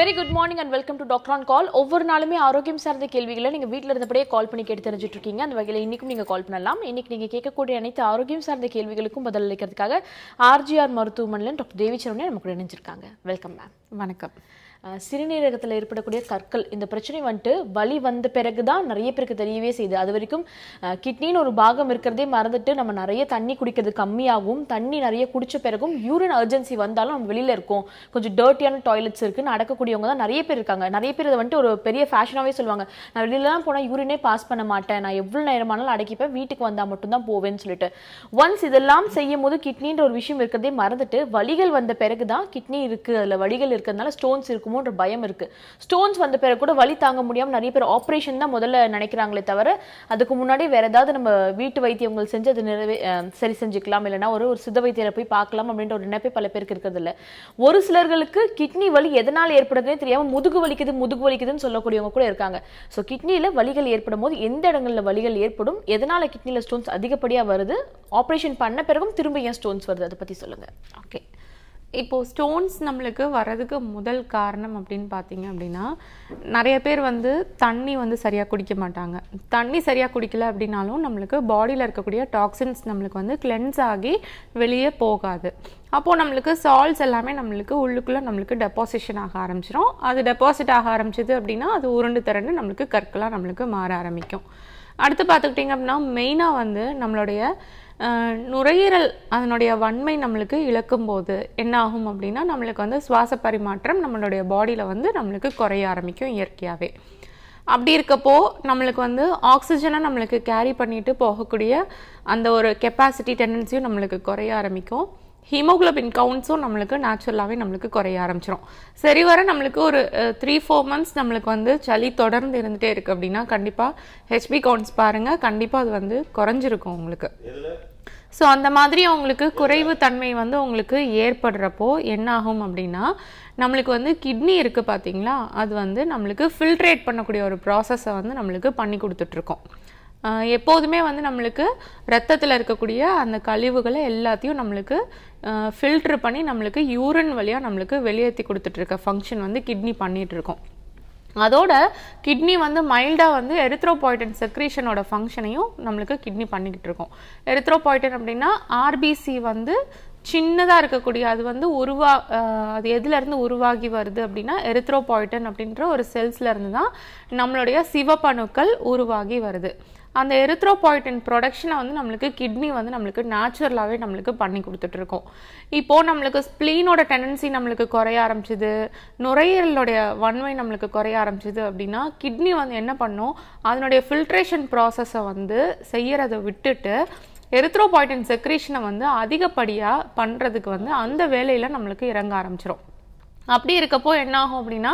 very good morning and welcome to doctor on call ஒவ்வொரு நாளுமே ஆரோக்கியம் சார்ந்த கேள்விகளை நீங்கள் வீட்டில் இருந்தபடியே கால் பண்ணி கேட்டு தெரிஞ்சுட்டு இருக்கீங்க அந்த வகையில் இன்றைக்கும் நீங்கள் கால் பண்ணலாம் இன்னைக்கு நீங்கள் கேட்கக்கூடிய அனைத்து ஆரோக்கியம் சார்ந்த கேள்விகளுக்கும் பதில் அளிக்கிறதுக்காக ஆர்ஜிஆர் மருத்துவமனையில் டாக்டர் தேவிச்சரவனே நமக்கு இணைஞ்சிருக்காங்க வெல்கம் மேம் வணக்கம் சிறுநீரகத்தில் ஏற்படக்கூடிய கற்கள் இந்த பிரச்சனை வந்துட்டு வலி வந்த பிறகு தான் நிறைய பேருக்கு தெரியவே செய்யுது அது வரைக்கும் கிட்னின்னு ஒரு பாகம் இருக்கிறதே மறந்துட்டு நம்ம நிறைய தண்ணி குடிக்கிறது கம்மியாகவும் தண்ணி நிறைய குடித்த பிறகும் யூரின் அர்ஜென்சி வந்தாலும் நம்ம வெளியில் இருக்கோம் கொஞ்சம் டர்ட்டியான டாய்லெட்ஸ் இருக்குன்னு அடக்கக்கூடியவங்க தான் நிறைய பேர் இருக்காங்க நிறைய பேர் இதை வந்துட்டு ஒரு பெரிய ஃபேஷனாகவே சொல்லுவாங்க நான் வெளியிலலாம் போனால் யூரினே பாஸ் பண்ண மாட்டேன் நான் எவ்வளோ நேரமானாலும் அடக்கிப்பேன் வீட்டுக்கு வந்தால் மட்டும்தான் போவேன்னு சொல்லிட்டு ஒன்ஸ் இதெல்லாம் செய்யும் போது கிட்னின்ற ஒரு விஷயம் இருக்கிறதே மறந்துட்டு வலிகள் வந்த பிறகு தான் கிட்னி இருக்குது அதில் வலிகள் இருக்கிறதுனால ஸ்டோன்ஸ் இருக்கும் இருக்குமோன்ற பயம் இருக்குது ஸ்டோன்ஸ் வந்த பிறகு கூட வலி தாங்க முடியாமல் நிறைய பேர் ஆப்ரேஷன் தான் முதல்ல நினைக்கிறாங்களே தவிர அதுக்கு முன்னாடி வேற ஏதாவது நம்ம வீட்டு வைத்தியங்கள் செஞ்சு அது நிறைவே சரி செஞ்சுக்கலாம் இல்லைனா ஒரு ஒரு சித்த வைத்தியரை போய் பார்க்கலாம் அப்படின்ற ஒரு நினைப்பே பல பேருக்கு இருக்கிறது இல்லை ஒரு சிலர்களுக்கு கிட்னி வலி எதனால் ஏற்படுதுன்னே தெரியாமல் முதுகு வலிக்குது முதுகு வலிக்குதுன்னு சொல்லக்கூடியவங்க கூட இருக்காங்க ஸோ கிட்னியில் வலிகள் ஏற்படும் போது எந்த இடங்களில் வலிகள் ஏற்படும் எதனால் கிட்னியில் ஸ்டோன்ஸ் அதிகப்படியாக வருது ஆப்ரேஷன் பண்ண பிறகும் திரும்ப ஏன் ஸ்டோன்ஸ் வருது அதை பற்றி சொல்லுங்கள் ஓகே இப்போது ஸ்டோன்ஸ் நம்மளுக்கு வர்றதுக்கு முதல் காரணம் அப்படின்னு பார்த்தீங்க அப்படின்னா நிறைய பேர் வந்து தண்ணி வந்து சரியாக குடிக்க மாட்டாங்க தண்ணி சரியாக குடிக்கல அப்படின்னாலும் நம்மளுக்கு பாடியில் இருக்கக்கூடிய டாக்ஸின்ஸ் நம்மளுக்கு வந்து கிளென்ஸ் ஆகி வெளியே போகாது அப்போது நம்மளுக்கு சால்ஸ் எல்லாமே நம்மளுக்கு உள்ளுக்குள்ளே நம்மளுக்கு டெபாசிஷன் ஆக ஆரம்பிச்சிடும் அது டெபாசிட் ஆக ஆரம்பிச்சிது அப்படின்னா அது உருண்டு திறன்னு நம்மளுக்கு கற்களாக நம்மளுக்கு மாற ஆரம்பிக்கும் அடுத்து பார்த்துக்கிட்டிங்க அப்படின்னா மெயினாக வந்து நம்மளுடைய நுரையீரல் அதனுடைய வன்மை நம்மளுக்கு இழக்கும் போது என்ன ஆகும் அப்படின்னா நம்மளுக்கு வந்து சுவாச பரிமாற்றம் நம்மளுடைய பாடியில் வந்து நம்மளுக்கு குறைய ஆரம்பிக்கும் இயற்கையாகவே அப்படி இருக்கப்போ நம்மளுக்கு வந்து ஆக்சிஜனை நம்மளுக்கு கேரி பண்ணிட்டு போகக்கூடிய அந்த ஒரு கெப்பாசிட்டி டெண்டன்சியும் நம்மளுக்கு குறைய ஆரம்பிக்கும் ஹீமோக்ளோபின் கவுண்ட்ஸும் நம்மளுக்கு நேச்சுரலாகவே நம்மளுக்கு குறைய ஆரம்பிச்சிடும் சரி வர நம்மளுக்கு ஒரு த்ரீ ஃபோர் மந்த்ஸ் நம்மளுக்கு வந்து சளி தொடர்ந்து இருந்துகிட்டே இருக்குது அப்படின்னா கண்டிப்பாக ஹெச்பி கவுண்ட்ஸ் பாருங்கள் கண்டிப்பாக அது வந்து குறைஞ்சிருக்கும் உங்களுக்கு ஸோ அந்த மாதிரி அவங்களுக்கு குறைவு தன்மை வந்து உங்களுக்கு ஏற்படுறப்போ என்னாகும் அப்படின்னா நம்மளுக்கு வந்து கிட்னி இருக்குது பார்த்தீங்களா அது வந்து நம்மளுக்கு ஃபில்ட்ரேட் பண்ணக்கூடிய ஒரு ப்ராசஸை வந்து நம்மளுக்கு பண்ணி கொடுத்துட்ருக்கோம் எப்போதுமே வந்து நம்மளுக்கு ரத்தத்தில் இருக்கக்கூடிய அந்த கழிவுகளை எல்லாத்தையும் நம்மளுக்கு ஃபில்ட்ரு பண்ணி நம்மளுக்கு யூரின் வழியாக நம்மளுக்கு வெளியேற்றி கொடுத்துட்ருக்க ஃபங்க்ஷன் வந்து கிட்னி பண்ணிகிட்ருக்கோம் அதோட கிட்னி வந்து மைல்டாக வந்து எரித்ரோபாய்டன் செக்ரேஷனோட ஃபங்க்ஷனையும் நம்மளுக்கு கிட்னி பண்ணிக்கிட்டு இருக்கோம் எரித்ரோபாய்டன் அப்படின்னா ஆர்பிசி வந்து சின்னதாக இருக்கக்கூடிய அது வந்து உருவா அது எதுலேருந்து உருவாகி வருது அப்படின்னா எரித்ரோபாய்டன் அப்படின்ற ஒரு செல்ஸ்லேருந்து தான் நம்மளுடைய சிவப்பணுக்கள் உருவாகி வருது அந்த எரித்ரோபாய்டின் ப்ரொடக்ஷனை வந்து நம்மளுக்கு கிட்னி வந்து நம்மளுக்கு நேச்சுரலாகவே நம்மளுக்கு பண்ணி கொடுத்துட்ருக்கோம் இப்போது நம்மளுக்கு ஸ்ப்ளீனோட டெண்டன்சி நம்மளுக்கு குறைய ஆரம்பிச்சிது நுரையீரலோடைய வன்மை நம்மளுக்கு குறைய ஆரம்பிச்சிது அப்படின்னா கிட்னி வந்து என்ன பண்ணும் அதனுடைய ஃபில்ட்ரேஷன் ப்ராசஸை வந்து செய்யறதை விட்டுட்டு எரித்ரோபாய்டின் செக்ரேஷனை வந்து அதிகப்படியாக பண்ணுறதுக்கு வந்து அந்த வேலையில் நம்மளுக்கு இறங்க ஆரம்பிச்சிடும் அப்படி இருக்கப்போ என்ன ஆகும் அப்படின்னா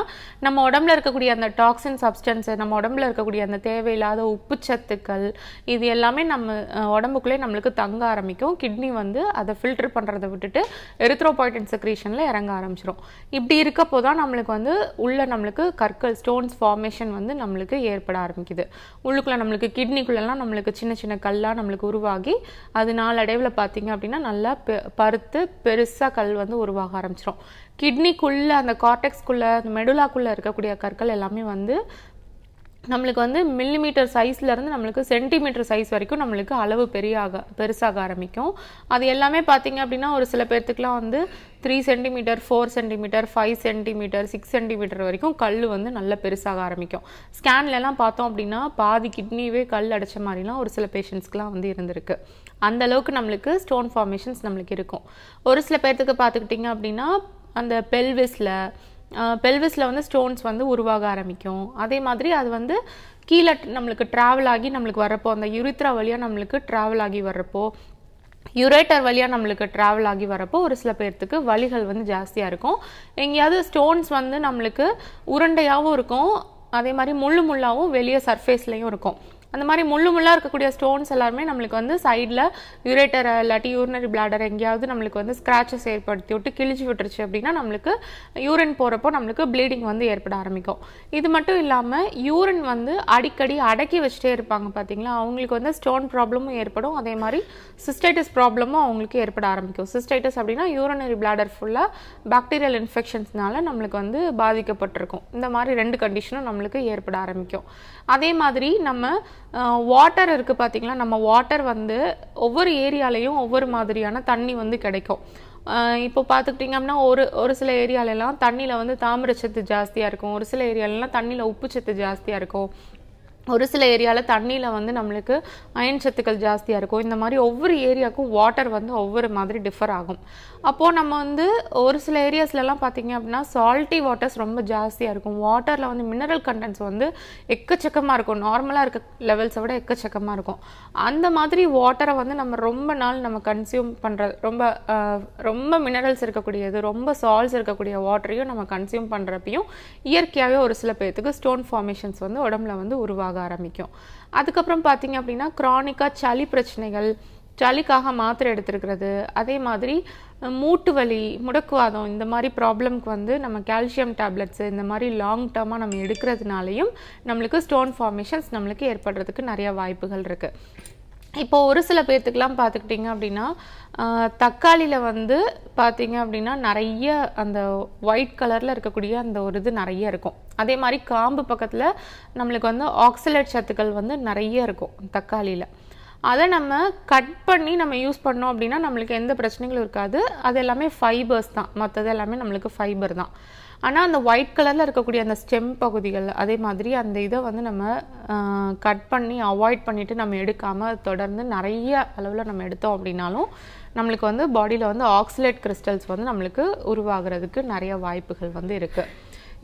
நம்ம உடம்புல இருக்கக்கூடிய அந்த டாக்ஸின் சப்ஸ்டன்ஸு நம்ம உடம்புல இருக்கக்கூடிய அந்த தேவையில்லாத உப்புச்சத்துக்கள் இது எல்லாமே நம்ம உடம்புக்குள்ளே நம்மளுக்கு தங்க ஆரம்பிக்கும் கிட்னி வந்து அதை ஃபில்டர் பண்ணுறதை விட்டுட்டு எரித்ரோபாய்டன் செக்ரீஷனில் இறங்க ஆரம்பிச்சிடும் இப்படி இருக்கப்போ தான் நம்மளுக்கு வந்து உள்ளே நம்மளுக்கு கற்கள் ஸ்டோன்ஸ் ஃபார்மேஷன் வந்து நம்மளுக்கு ஏற்பட ஆரம்பிக்குது உள்ளுக்குள்ளே நம்மளுக்கு கிட்னிக்குள்ளெல்லாம் நம்மளுக்கு சின்ன சின்ன கல்லாக நம்மளுக்கு உருவாகி அது நாளடைவில் பார்த்திங்க அப்படின்னா நல்லா பருத்து பெருசாக கல் வந்து உருவாக ஆரம்பிச்சிடும் கிட்னிக்குள்ளே அந்த கார்டெக்ஸ்குள்ளே அந்த மெடுலாக்குள்ளே இருக்கக்கூடிய கற்கள் எல்லாமே வந்து நம்மளுக்கு வந்து மில்லிமீட்டர் சைஸ்லேருந்து நம்மளுக்கு சென்டிமீட்டர் சைஸ் வரைக்கும் நம்மளுக்கு அளவு பெரியாக பெருசாக ஆரம்பிக்கும் அது எல்லாமே பார்த்தீங்க அப்படின்னா ஒரு சில பேர்த்துக்குலாம் வந்து three centimetre four centimetre five centimetre six centimetre வரைக்கும் கல் வந்து நல்ல பெருசாக ஆரம்பிக்கும் ஸ்கேன்லலாம் பார்த்தோம் அப்படின்னா பாதி கிட்னிவே கல் அடைச்ச மாதிரிலாம் ஒரு சில பேஷண்ட்ஸ்க்குலாம் வந்து இருந்திருக்கு அந்த அளவுக்கு நம்மளுக்கு ஸ்டோன் ஃபார்மேஷன்ஸ் நம்மளுக்கு இருக்கும் ஒரு சில பேர்த்துக்கு பார்த்துக்கிட்டிங்க அப்படின்னா அந்த பெல்விஸில் பெல்விஸில் வந்து ஸ்டோன்ஸ் வந்து உருவாக ஆரம்பிக்கும் அதே மாதிரி அது வந்து கீழே நம்மளுக்கு ட்ராவல் ஆகி நம்மளுக்கு வரப்போ அந்த யுரித்ரா வழியாக நம்மளுக்கு ட்ராவல் ஆகி வர்றப்போ யுரேட்டர் வழியாக நம்மளுக்கு ட்ராவல் ஆகி வரப்போ ஒரு சில பேர்த்துக்கு வழிகள் வந்து ஜாஸ்தியாக இருக்கும் எங்கேயாவது ஸ்டோன்ஸ் வந்து நம்மளுக்கு உருண்டையாகவும் இருக்கும் அதே மாதிரி முள்ளு முள்ளாகவும் வெளியே சர்ஃபேஸ்லேயும் இருக்கும் அந்த மாதிரி முள்ளு முள்ளாக இருக்கக்கூடிய ஸ்டோன்ஸ் எல்லாருமே நம்மளுக்கு வந்து சைடில் யூரேட்டர் இல்லாட்டி யூரினரி பிளாடர் எங்கேயாவது நம்மளுக்கு வந்து ஸ்க்ராச்சஸ் ஏற்படுத்தி விட்டு கிழிச்சு விட்டுருச்சு அப்படின்னா நம்மளுக்கு யூரின் போகிறப்போ நம்மளுக்கு ப்ளீடிங் வந்து ஏற்பட ஆரம்பிக்கும் இது மட்டும் இல்லாமல் யூரின் வந்து அடிக்கடி அடக்கி வச்சுட்டே இருப்பாங்க பார்த்தீங்களா அவங்களுக்கு வந்து ஸ்டோன் ப்ராப்ளமும் ஏற்படும் அதே மாதிரி சிஸ்டைட்டிஸ் ப்ராப்ளமும் அவங்களுக்கு ஏற்பட ஆரம்பிக்கும் சிஸ்டைட்டிஸ் அப்படின்னா யூரினரி பிளாடர் ஃபுல்லாக பாக்டீரியல் இன்ஃபெக்ஷன்ஸ்னால நம்மளுக்கு வந்து பாதிக்கப்பட்டிருக்கும் இந்த மாதிரி ரெண்டு கண்டிஷனும் நம்மளுக்கு ஏற்பட ஆரம்பிக்கும் அதே மாதிரி நம்ம வாட்டர் இருக்குது பார்த்திங்களா நம்ம வாட்டர் வந்து ஒவ்வொரு ஏரியாலையும் ஒவ்வொரு மாதிரியான தண்ணி வந்து கிடைக்கும் இப்போ பார்த்துக்கிட்டிங்க அப்படின்னா ஒரு ஒரு சில ஏரியாலெல்லாம் தண்ணியில் வந்து தாமிரச்சத்து ஜாஸ்தியாக இருக்கும் ஒரு சில ஏரியாலெலாம் தண்ணியில் உப்பு சத்து ஜாஸ்தியாக இருக்கும் ஒரு சில ஏரியாவில் தண்ணியில் வந்து நம்மளுக்கு அயன் சத்துக்கள் ஜாஸ்தியாக இருக்கும் இந்த மாதிரி ஒவ்வொரு ஏரியாவுக்கும் வாட்டர் வந்து ஒவ்வொரு மாதிரி டிஃபர் ஆகும் அப்போது நம்ம வந்து ஒரு சில ஏரியாஸ்லலாம் பார்த்தீங்க அப்படின்னா சால்ட்டி வாட்டர்ஸ் ரொம்ப ஜாஸ்தியாக இருக்கும் வாட்டரில் வந்து மினரல் கண்டென்ட்ஸ் வந்து எக்கச்சக்கமாக இருக்கும் நார்மலாக இருக்க லெவல்ஸை விட எக்கச்சக்கமாக இருக்கும் அந்த மாதிரி வாட்டரை வந்து நம்ம ரொம்ப நாள் நம்ம கன்சியூம் பண்ணுறது ரொம்ப ரொம்ப மினரல்ஸ் இருக்கக்கூடியது ரொம்ப சால்ஸ் இருக்கக்கூடிய வாட்டரையும் நம்ம கன்சியூம் பண்ணுறப்பையும் இயற்கையாகவே ஒரு சில பேர்த்துக்கு ஸ்டோன் ஃபார்மேஷன்ஸ் வந்து உடம்புல வந்து உருவாக ஆரம்பிக்கும் அதுக்கப்புறம் பார்த்தீங்க அப்படின்னா க்ரானிக்காக சளி பிரச்சனைகள் சளிக்காக மாத்திரை எடுத்துருக்கிறது அதே மாதிரி மூட்டு வலி முடக்குவாதம் இந்த மாதிரி ப்ராப்ளம்க்கு வந்து நம்ம கால்சியம் டேப்லெட்ஸு இந்த மாதிரி லாங் டேர்மாக நம்ம எடுக்கிறதுனாலையும் நம்மளுக்கு ஸ்டோன் ஃபார்மேஷன்ஸ் நம்மளுக்கு ஏற்படுறதுக்கு நிறையா வாய்ப்புகள் இருக்குது இப்போ ஒரு சில பேர்த்துக்கெலாம் பார்த்துக்கிட்டிங்க அப்படின்னா தக்காளியில் வந்து பார்த்தீங்க அப்படின்னா நிறைய அந்த ஒயிட் கலரில் இருக்கக்கூடிய அந்த ஒரு இது நிறைய இருக்கும் அதே மாதிரி காம்பு பக்கத்தில் நம்மளுக்கு வந்து ஆக்சிலேட் சத்துக்கள் வந்து நிறைய இருக்கும் தக்காளியில் அதை நம்ம கட் பண்ணி நம்ம யூஸ் பண்ணோம் அப்படின்னா நம்மளுக்கு எந்த பிரச்சனைகளும் இருக்காது அது எல்லாமே ஃபைபர்ஸ் தான் மற்றது எல்லாமே நம்மளுக்கு ஃபைபர் தான் ஆனால் அந்த ஒயிட் கலரில் இருக்கக்கூடிய அந்த ஸ்டெம் பகுதிகள் அதே மாதிரி அந்த இதை வந்து நம்ம கட் பண்ணி அவாய்ட் பண்ணிவிட்டு நம்ம எடுக்காமல் தொடர்ந்து நிறைய அளவில் நம்ம எடுத்தோம் அப்படின்னாலும் நம்மளுக்கு வந்து பாடியில் வந்து ஆக்சிலேட் கிறிஸ்டல்ஸ் வந்து நம்மளுக்கு உருவாகிறதுக்கு நிறைய வாய்ப்புகள் வந்து இருக்குது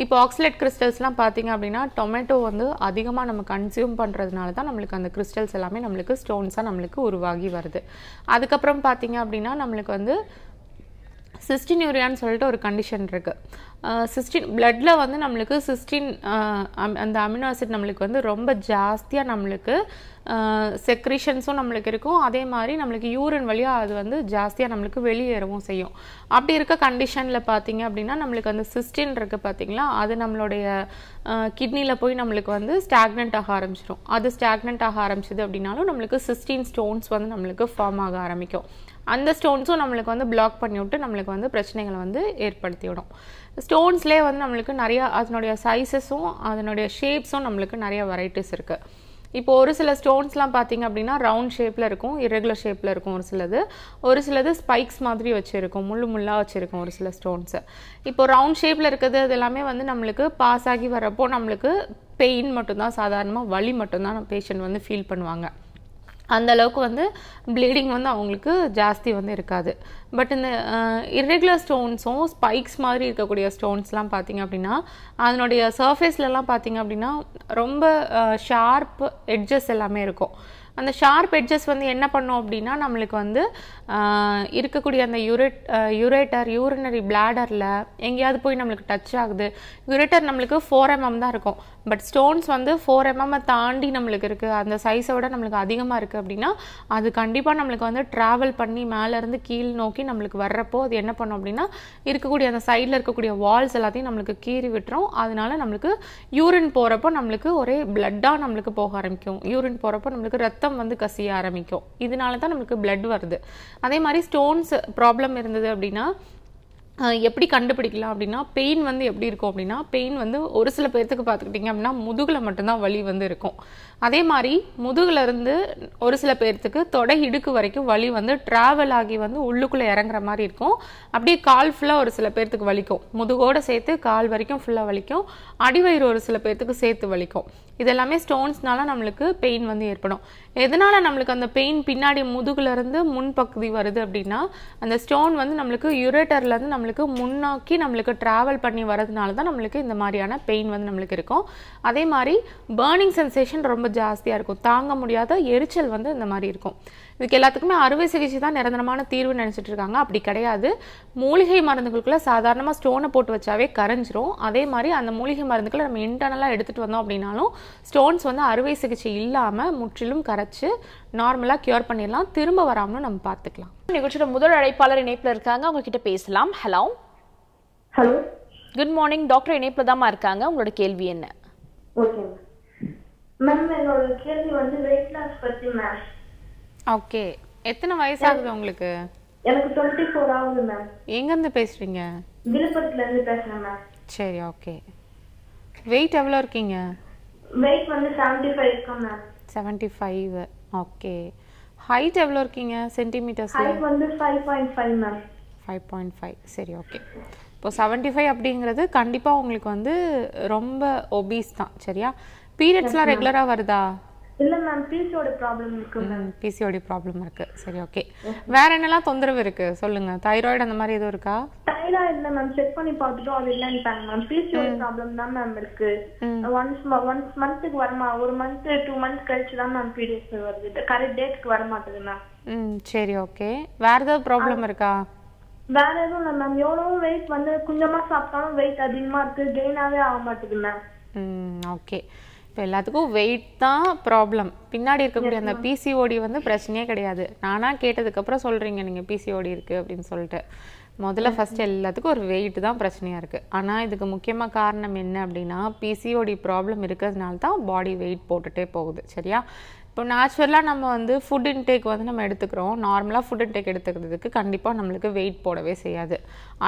இப்போ ஆக்சிலேட் கிறிஸ்டல்ஸ்லாம் பார்த்தீங்க அப்படின்னா டொமேட்டோ வந்து அதிகமாக நம்ம கன்சியூம் பண்ணுறதுனால தான் நம்மளுக்கு அந்த கிறிஸ்டல்ஸ் எல்லாமே நம்மளுக்கு ஸ்டோன்ஸாக நம்மளுக்கு உருவாகி வருது அதுக்கப்புறம் பார்த்தீங்க அப்படின்னா நம்மளுக்கு வந்து சிஸ்டின் யூரியான்னு சொல்லிட்டு ஒரு கண்டிஷன் இருக்குது சிஸ்டின் பிளட்டில் வந்து நம்மளுக்கு சிஸ்டின் அந்த அமினோ ஆசிட் நம்மளுக்கு வந்து ரொம்ப ஜாஸ்தியாக நம்மளுக்கு செக்ரிஷன்ஸும் நம்மளுக்கு இருக்கும் அதே மாதிரி நம்மளுக்கு யூரின் வழியாக அது வந்து ஜாஸ்தியாக நம்மளுக்கு வெளியேறவும் செய்யும் அப்படி இருக்க கண்டிஷனில் பார்த்தீங்க அப்படின்னா நம்மளுக்கு அந்த சிஸ்டின் இருக்குது பார்த்தீங்களா அது நம்மளுடைய கிட்னியில் போய் நம்மளுக்கு வந்து ஸ்டாக்னண்ட் ஆக ஆரம்பிச்சிடும் அது ஸ்டாக்னண்ட் ஆக ஆரம்பிச்சிது அப்படின்னாலும் நம்மளுக்கு சிஸ்டின் ஸ்டோன்ஸ் வந்து நம்மளுக்கு ஃபார்ம் ஆக ஆரம்பிக்கும் அந்த ஸ்டோன்ஸும் நம்மளுக்கு வந்து பிளாக் பண்ணி விட்டு நம்மளுக்கு வந்து பிரச்சனைகளை வந்து ஏற்படுத்தி விடும் ஸ்டோன்ஸ்லேயே வந்து நம்மளுக்கு நிறையா அதனுடைய சைஸஸும் அதனுடைய ஷேப்ஸும் நம்மளுக்கு நிறைய வெரைட்டிஸ் இருக்குது இப்போ ஒரு சில ஸ்டோன்ஸ்லாம் பார்த்தீங்க அப்படின்னா ரவுண்ட் ஷேப்பில் இருக்கும் இரெகுலர் ஷேப்பில் இருக்கும் ஒரு சிலது ஒரு சிலது ஸ்பைக்ஸ் மாதிரி வச்சுருக்கும் முள்ளு முள்ளாக வச்சுருக்கும் ஒரு சில ஸ்டோன்ஸு இப்போ ரவுண்ட் ஷேப்பில் இருக்கிறது அது எல்லாமே வந்து நம்மளுக்கு பாஸ் ஆகி வரப்போ நம்மளுக்கு பெயின் மட்டும்தான் சாதாரணமாக வலி மட்டும்தான் பேஷண்ட் வந்து ஃபீல் பண்ணுவாங்க அந்த அளவுக்கு வந்து ப்ளீடிங் வந்து அவங்களுக்கு ஜாஸ்தி வந்து இருக்காது பட் இந்த இர்ரெகுலர் ஸ்டோன்ஸும் ஸ்பைக்ஸ் மாதிரி இருக்கக்கூடிய ஸ்டோன்ஸ்லாம் பார்த்திங்க அப்படின்னா அதனுடைய சர்ஃபேஸ்லலாம் பார்த்திங்க அப்படின்னா ரொம்ப ஷார்ப் எட்ஜஸ் எல்லாமே இருக்கும் அந்த ஷார்ப் எட்ஜஸ் வந்து என்ன பண்ணோம் அப்படின்னா நம்மளுக்கு வந்து இருக்கக்கூடிய அந்த யூரேட் யூரேட்டர் யூரினரி பிளாடரில் எங்கேயாவது போய் நம்மளுக்கு டச் ஆகுது யூரேட்டர் நம்மளுக்கு ஃபோர் எம்எம் தான் இருக்கும் பட் ஸ்டோன்ஸ் வந்து ஃபோர் எம்எம்மை தாண்டி நம்மளுக்கு இருக்குது அந்த சைஸை விட நம்மளுக்கு அதிகமாக இருக்குது அப்படின்னா அது கண்டிப்பாக நம்மளுக்கு வந்து ட்ராவல் பண்ணி மேலேருந்து கீழ் நோக்கி நம்மளுக்கு வர்றப்போ அது என்ன பண்ணும் அப்படின்னா இருக்கக்கூடிய அந்த சைடில் இருக்கக்கூடிய வால்ஸ் எல்லாத்தையும் நம்மளுக்கு கீறி விட்டுரும் அதனால நம்மளுக்கு யூரின் போகிறப்போ நம்மளுக்கு ஒரே பிளட்டாக நம்மளுக்கு போக ஆரம்பிக்கும் யூரின் போகிறப்போ நம்மளுக்கு ரத்தம் வந்து கசிய ஆரம்பிக்கும் இதனால தான் நம்மளுக்கு பிளட் வருது அதே மாதிரி ஸ்டோன்ஸ் ப்ராப்ளம் இருந்தது அப்படின்னா எப்படி கண்டுபிடிக்கலாம் அப்படின்னா பெயின் வந்து எப்படி இருக்கும் அப்படின்னா பெயின் வந்து ஒரு சில பேர்த்துக்கு பார்த்துக்கிட்டிங்க அப்படின்னா முதுகில் மட்டும்தான் வலி வந்து இருக்கும் அதே மாதிரி முதுகுலேருந்து ஒரு சில பேர்த்துக்கு தொடை இடுக்கு வரைக்கும் வலி வந்து ட்ராவல் ஆகி வந்து உள்ளுக்குள்ளே இறங்குற மாதிரி இருக்கும் அப்படியே கால் ஃபுல்லாக ஒரு சில பேர்த்துக்கு வலிக்கும் முதுகோடு சேர்த்து கால் வரைக்கும் ஃபுல்லாக வலிக்கும் அடிவயிறு ஒரு சில பேர்த்துக்கு சேர்த்து வலிக்கும் இதெல்லாமே ஸ்டோன்ஸ்னால நம்மளுக்கு பெயின் வந்து ஏற்படும் எதனால் நம்மளுக்கு அந்த பெயின் பின்னாடி முதுகுலேருந்து முன்பகுதி வருது அப்படின்னா அந்த ஸ்டோன் வந்து நம்மளுக்கு இருந்து நம்மளுக்கு முன்னோக்கி நம்மளுக்கு ட்ராவல் பண்ணி வரதுனால தான் நம்மளுக்கு இந்த மாதிரியான பெயின் வந்து நம்மளுக்கு இருக்கும் அதே மாதிரி பேர்னிங் சென்சேஷன் ரொம்ப ஜாஸ்தியாக இருக்கும் தாங்க முடியாத எரிச்சல் வந்து இந்த மாதிரி இருக்கும் இதுக்கு எல்லாத்துக்குமே அறுவை சிகிச்சை தான் நிரந்தரமான தீர்வு நினச்சிட்டு இருக்காங்க அப்படி கிடையாது மூலிகை மருந்துகளுக்குள்ளே சாதாரணமாக ஸ்டோனை போட்டு வச்சாவே கரைஞ்சிரும் அதே மாதிரி அந்த மூலிகை மருந்துகளை நம்ம இன்டர்னலாக எடுத்துகிட்டு வந்தோம் அப்படின்னாலும் ஸ்டோன்ஸ் வந்து அறுவை சிகிச்சை இல்லாமல் முற்றிலும் கரைச்சி நார்மலாக க்யூர் பண்ணிடலாம் திரும்ப வராமலும் நம்ம பார்த்துக்கலாம் நிகழ்ச்சியோட முதல் அழைப்பாளர் இணைப்பில் இருக்காங்க உங்ககிட்ட பேசலாம் hello hello good morning doctor இணைப்பில் தான் இருக்காங்க உங்களோட கேள்வி என்ன ஓகே ஓகே எத்தனை வயசு ஆகுது உங்களுக்கு எனக்கு 24 ஆகுது மேம் எங்க இருந்து பேசுறீங்க விழுப்புரத்துல இருந்து பேசுறேன் மேம் சரி ஓகே வெயிட் எவ்வளவு இருக்கீங்க வெயிட் வந்து 75 இருக்கு மேம் 75 ஓகே ஹைட் எவ்வளவு இருக்கீங்க சென்டிமீட்டர்ஸ்ல ஹைட் வந்து 5.5 மேம் 5.5 சரி ஓகே இப்போ செவன்ட்டி ஃபைவ் அப்படிங்கிறது கண்டிப்பாக உங்களுக்கு வந்து ரொம்ப ஒபீஸ் தான் சரியா பீரியட்ஸ்லாம் ரெகுலராக வருதா இல்லை மேம் பிசிஓடி ப்ராப்ளம் இருக்கு மேம் பிசிஓடி ப்ராப்ளம் இருக்கு சரி ஓகே வேற என்னெல்லாம் தொந்தரவு இருக்கு சொல்லுங்க தைராய்டு அந்த மாதிரி எதுவும் இருக்கா தைராய்டு இல்லை மேம் செக் பண்ணி பார்த்துட்டோம் அது இல்லைன்ட்டாங்க மேம் பிசிஓடி ப்ராப்ளம் தான் மேம் இருக்கு ஒன்ஸ் ஒன்ஸ் மந்த்துக்கு வரமா ஒரு மந்த் டூ மந்த் கழிச்சு தான் மேம் பீரியட்ஸ் வருது கரெக்ட் டேட்டுக்கு வர மாட்டேது மேம் ம் சரி ஓகே வேற ஏதாவது ப்ராப்ளம் இருக்கா வேற எதுவும் இல்ல மேம் எவ்வளவு வெயிட் வந்து கொஞ்சமா சாப்பிட்டாலும் வெயிட் அதிகமா இருக்கு கெயினாவே ஆக மாட்டேங்குது மேம் ஓகே இப்போ எல்லாத்துக்கும் வெயிட் தான் ப்ராப்ளம் பின்னாடி இருக்கக்கூடிய அந்த பிசிஓடி வந்து பிரச்சனையே கிடையாது நானாக கேட்டதுக்கப்புறம் சொல்கிறீங்க நீங்கள் பிசிஓடி இருக்குது அப்படின்னு சொல்லிட்டு முதல்ல ஃபஸ்ட் எல்லாத்துக்கும் ஒரு வெயிட் தான் பிரச்சனையாக இருக்குது ஆனால் இதுக்கு முக்கியமாக காரணம் என்ன அப்படின்னா பிசிஓடி ப்ராப்ளம் இருக்கிறதுனால தான் பாடி வெயிட் போட்டுகிட்டே போகுது சரியா இப்போ நேச்சுரலாக நம்ம வந்து ஃபுட் இன்டேக் வந்து நம்ம எடுத்துக்கிறோம் நார்மலாக ஃபுட் இன்டேக் எடுத்துக்கிறதுக்கு கண்டிப்பாக நம்மளுக்கு வெயிட் போடவே செய்யாது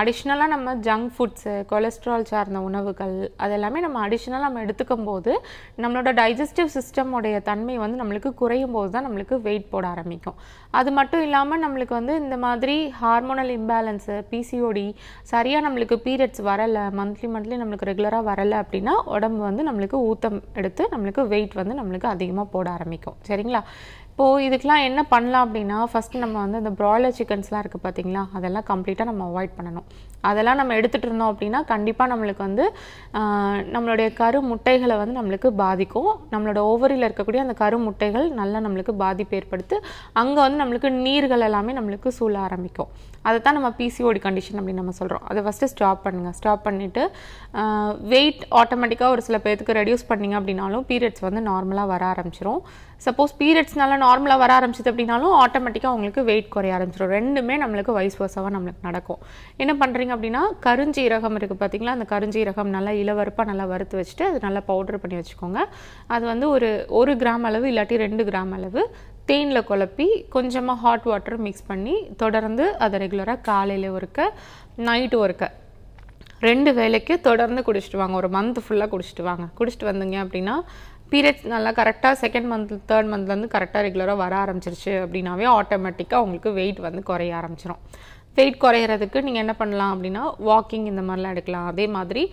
அடிஷ்னலாக நம்ம ஜங்க் ஃபுட்ஸு கொலஸ்ட்ரால் சார்ந்த உணவுகள் அதெல்லாமே நம்ம அடிஷ்னலாக நம்ம எடுத்துக்கும் போது நம்மளோட டைஜஸ்டிவ் சிஸ்டமுடைய தன்மை வந்து நம்மளுக்கு குறையும் போது தான் நம்மளுக்கு வெயிட் போட ஆரம்பிக்கும் அது மட்டும் இல்லாமல் நம்மளுக்கு வந்து இந்த மாதிரி ஹார்மோனல் இம்பேலன்ஸு பிசிஓடி சரியாக நம்மளுக்கு பீரியட்ஸ் வரலை மந்த்லி மந்த்லி நம்மளுக்கு ரெகுலராக வரலை அப்படின்னா உடம்பு வந்து நம்மளுக்கு ஊத்தம் எடுத்து நம்மளுக்கு வெயிட் வந்து நம்மளுக்கு அதிகமாக போட ஆரம்பிக்கும் சரிங்களா இப்போது இதுக்கெலாம் என்ன பண்ணலாம் அப்படின்னா ஃபஸ்ட்டு நம்ம வந்து இந்த ப்ராய்லர் சிக்கன்ஸ்லாம் இருக்குது பார்த்திங்களா அதெல்லாம் கம்ப்ளீட்டாக நம்ம அவாய்ட் பண்ணணும் அதெல்லாம் நம்ம எடுத்துகிட்டு இருந்தோம் அப்படின்னா கண்டிப்பாக நம்மளுக்கு வந்து நம்மளுடைய கரு முட்டைகளை வந்து நம்மளுக்கு பாதிக்கும் நம்மளோட ஓவரியில் இருக்கக்கூடிய அந்த கரு முட்டைகள் நல்லா நம்மளுக்கு பாதிப்பு ஏற்படுத்து அங்கே வந்து நம்மளுக்கு நீர்கள் எல்லாமே நம்மளுக்கு சூழ ஆரம்பிக்கும் அதை தான் நம்ம பிசிஓடி கண்டிஷன் அப்படின்னு நம்ம சொல்கிறோம் அதை ஃபஸ்ட்டு ஸ்டாப் பண்ணுங்கள் ஸ்டாப் பண்ணிவிட்டு வெயிட் ஆட்டோமேட்டிக்காக ஒரு சில பேர்த்துக்கு ரெடியூஸ் பண்ணிங்க அப்படின்னாலும் பீரியட்ஸ் வந்து நார்மலாக வர ஆரம்பிச்சிரும் சப்போஸ் பீரியட்ஸ்னால நார்மலாக வர ஆரம்பிச்சது அப்படின்னாலும் ஆட்டோமேட்டிக்காக உங்களுக்கு வெயிட் குறைய ஆரம்பிச்சிடும் ரெண்டுமே நம்மளுக்கு வயசு வயசாக நம்மளுக்கு நடக்கும் என்ன பண்ணுறீங்க அப்படின்னா கருஞ்சீரகம் இருக்குது பார்த்தீங்களா அந்த கருஞ்சீரகம் நல்லா இளவரப்பாக நல்லா வறுத்து வச்சுட்டு அது நல்லா பவுடர் பண்ணி வச்சுக்கோங்க அது வந்து ஒரு ஒரு கிராம் அளவு இல்லாட்டி ரெண்டு கிராம் அளவு தேனில் குழப்பி கொஞ்சமாக ஹாட் வாட்டர் மிக்ஸ் பண்ணி தொடர்ந்து அதை ரெகுலராக காலையில் ஒருக்க நைட்டு ஒருக்க ரெண்டு வேலைக்கு தொடர்ந்து குடிச்சிட்டு வாங்க ஒரு மந்த் ஃபுல்லாக குடிச்சிட்டு வாங்க குடிச்சிட்டு வந்தீங்க அப்படின்னா பீரியட்ஸ் நல்லா கரெக்டாக செகண்ட் மந்த் தேர்ட் மந்த்லேருந்து கரெக்டாக ரெகுலராக வர ஆரம்பிச்சிருச்சு அப்படின்னாவே ஆட்டோமேட்டிக்காக உங்களுக்கு வெயிட் வந்து குறைய ஆரம்பிச்சிடும் வெயிட் குறையிறதுக்கு நீங்கள் என்ன பண்ணலாம் அப்படின்னா வாக்கிங் இந்த மாதிரிலாம் எடுக்கலாம் அதே மாதிரி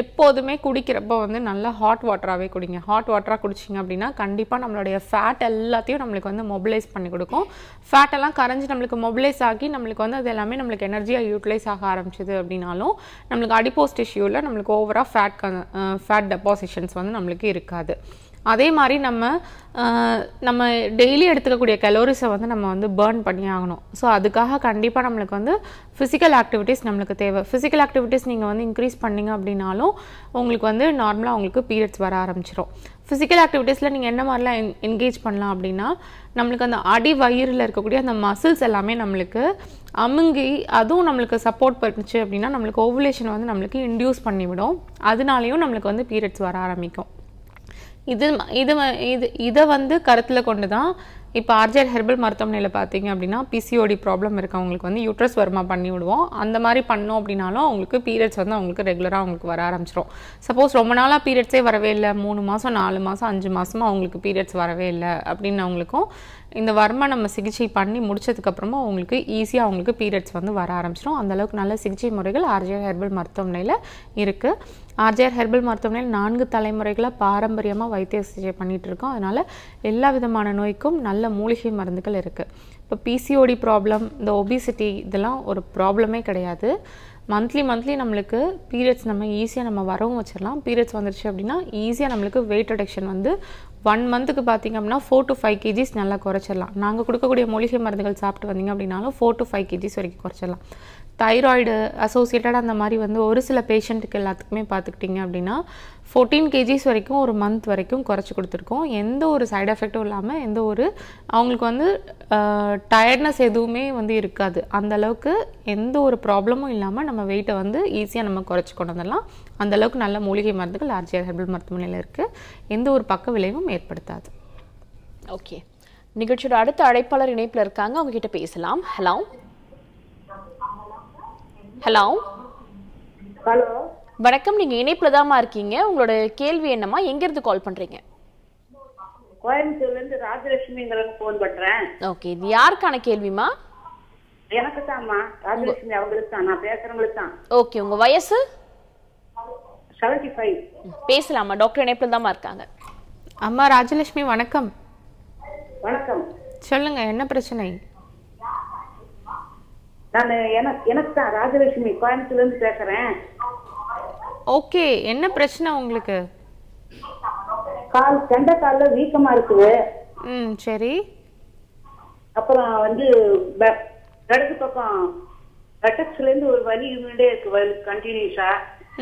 எப்போதுமே குடிக்கிறப்போ வந்து நல்லா ஹாட் வாட்டராகவே குடிங்க ஹாட் வாட்டராக குடிச்சிங்க அப்படின்னா கண்டிப்பாக நம்மளுடைய ஃபேட் எல்லாத்தையும் நம்மளுக்கு வந்து மொபிலைஸ் பண்ணி கொடுக்கும் ஃபேட்டெல்லாம் கரைஞ்சி நம்மளுக்கு மொபிலைஸ் ஆகி நம்மளுக்கு வந்து அது எல்லாமே நம்மளுக்கு எனர்ஜியாக யூட்டிலைஸ் ஆக ஆரம்பிச்சிது அப்படின்னாலும் நம்மளுக்கு அடிப்போஸ் டிஷ்யூவில் நம்மளுக்கு ஓவராக ஃபேட் ஃபேட் டெபாசிஷன்ஸ் வந்து நம்மளுக்கு இருக்காது அதே மாதிரி நம்ம நம்ம டெய்லி எடுத்துக்கக்கூடிய கலோரிஸை வந்து நம்ம வந்து பேர்ன் பண்ணி ஆகணும் ஸோ அதுக்காக கண்டிப்பாக நம்மளுக்கு வந்து ஃபிசிக்கல் ஆக்டிவிட்டீஸ் நம்மளுக்கு தேவை ஃபிசிக்கல் ஆக்டிவிட்டீஸ் நீங்கள் வந்து இன்க்ரீஸ் பண்ணிங்க அப்படின்னாலும் உங்களுக்கு வந்து நார்மலாக உங்களுக்கு பீரியட்ஸ் வர ஆரம்பிச்சிடும் ஃபிசிக்கல் ஆக்டிவிட்டீஸில் நீங்கள் என்ன மாதிரிலாம் என் என்கேஜ் பண்ணலாம் அப்படின்னா நம்மளுக்கு அந்த அடி வயிறில் இருக்கக்கூடிய அந்த மசில்ஸ் எல்லாமே நம்மளுக்கு அமுங்கி அதுவும் நம்மளுக்கு சப்போர்ட் பண்ணுச்சு அப்படின்னா நம்மளுக்கு ஓவுலேஷன் வந்து நம்மளுக்கு இன்டியூஸ் பண்ணிவிடும் அதனாலேயும் நம்மளுக்கு வந்து பீரியட்ஸ் வர ஆரம்பிக்கும் இது இது இது இதை வந்து கருத்தில் கொண்டு தான் இப்போ ஆர்ஜர் ஹெர்பல் மருத்துவமனையில் பார்த்தீங்க அப்படின்னா பிசிஓடி ப்ராப்ளம் இருக்கவங்களுக்கு வந்து யூட்ரஸ் வருமா பண்ணி விடுவோம் அந்த மாதிரி பண்ணோம் அப்படின்னாலும் அவங்களுக்கு பீரியட்ஸ் வந்து அவங்களுக்கு ரெகுலராக அவங்களுக்கு வர ஆரம்பிச்சிடும் சப்போஸ் ரொம்ப நாளாக பீரியட்ஸே வரவே இல்லை மூணு மாதம் நாலு மாதம் அஞ்சு மாதமாக அவங்களுக்கு பீரியட்ஸ் வரவே இல்லை அப்படின்னு அவங்களுக்கும் இந்த வர்மை நம்ம சிகிச்சை பண்ணி முடித்ததுக்கப்புறமா உங்களுக்கு ஈஸியாக அவங்களுக்கு பீரியட்ஸ் வந்து வர ஆரம்பிச்சிடும் அந்தளவுக்கு நல்ல சிகிச்சை முறைகள் ஆர்ஜிஆர் ஹெர்பல் மருத்துவமனையில் இருக்குது ஆர்ஜிஆர் ஹெர்பல் மருத்துவமனையில் நான்கு தலைமுறைகளாக பாரம்பரியமாக வைத்திய சிகிச்சை பண்ணிகிட்டு இருக்கோம் அதனால் எல்லா விதமான நோய்க்கும் நல்ல மூலிகை மருந்துகள் இருக்குது இப்போ பிசிஓடி ப்ராப்ளம் இந்த ஒபிசிட்டி இதெல்லாம் ஒரு ப்ராப்ளமே கிடையாது மந்த்லி மந்த்லி நம்மளுக்கு பீரியட்ஸ் நம்ம ஈஸியாக நம்ம வரவும் வச்சிடலாம் பீரியட்ஸ் வந்துருச்சு அப்படின்னா ஈஸியாக நம்மளுக்கு வெயிட் ரிடக்ஷன் வந்து ஒன் மந்த்துக்கு பார்த்திங்க அப்படின்னா ஃபோர் டு ஃபைவ் கேஜிஸ் நல்லா குறைச்சிடலாம் நாங்கள் கொடுக்கக்கூடிய மூலிகை மருந்துகள் சாப்பிட்டு வந்தீங்க அப்படின்னாலும் ஃபோர் டு ஃபைவ் கேஜிஸ் வரைக்கும் குறைச்சிடலாம் தைராய்டு அசோசியேட்டட் அந்த மாதிரி வந்து ஒரு சில பேஷண்ட்டுக்கு எல்லாத்துக்குமே பார்த்துக்கிட்டிங்க அப்படின்னா ஃபோர்டீன் கேஜிஸ் வரைக்கும் ஒரு மந்த் வரைக்கும் குறைச்சி கொடுத்துருக்கோம் எந்த ஒரு சைடு எஃபெக்டும் இல்லாமல் எந்த ஒரு அவங்களுக்கு வந்து டயர்ட்னஸ் எதுவுமே வந்து இருக்காது அந்த அளவுக்கு எந்த ஒரு ப்ராப்ளமும் இல்லாமல் நம்ம வெயிட்டை வந்து ஈஸியாக நம்ம குறைச்சி கொண்டு வந்துடலாம் அந்தளவுக்கு நல்ல மூலிகை மருந்துகள் ஆர்ஜிஆர் ஹெர்பல் மருத்துவமனையில் இருக்குது எந்த ஒரு பக்க விளைவும் ஏற்படுத்தாது ஓகே நிகழ்ச்சியோட அடுத்த அழைப்பாளர் இணைப்பில் இருக்காங்க அவங்க கிட்ட பேசலாம் ஹலோ ஹலோ ஹலோ வணக்கம் நீங்க இணைப்புல தாமா இருக்கீங்க உங்களோட கேள்வி என்னமா எங்க இருந்து கால் பண்றீங்க கோயம்புத்தூர்ல இருந்து ராஜலட்சுமிங்கிறவங்க போன் பண்றேன் ஓகே இது யாருக்கான கேள்விமா எனக்கு தான்மா ராஜலட்சுமி அவங்களுக்கு தான் நான் பேசுறவங்களுக்கு தான் ஓகே உங்க வயசு செவன்டி ஃபைவ் பேசலாமா டாக்டர் இணைப்புல தாமா இருக்காங்க அம்மா ராஜலட்சுமி வணக்கம் வணக்கம் சொல்லுங்க என்ன பிரச்சனை நான் எனக்கு எனக்கு தான் ராஜலட்சுமி கோயம்புத்தூர்ல இருந்து பேசுறேன் ஓகே என்ன பிரச்சனை உங்களுக்கு கால் கண்ட கால்ல வீக்கமா இருக்குது ம் சரி அப்புறம் வந்து இடது பக்கம் பட்டக்ஸ்ல இருந்து ஒரு வலி இருந்துட்டே இருக்கு வலி கண்டினியூஸா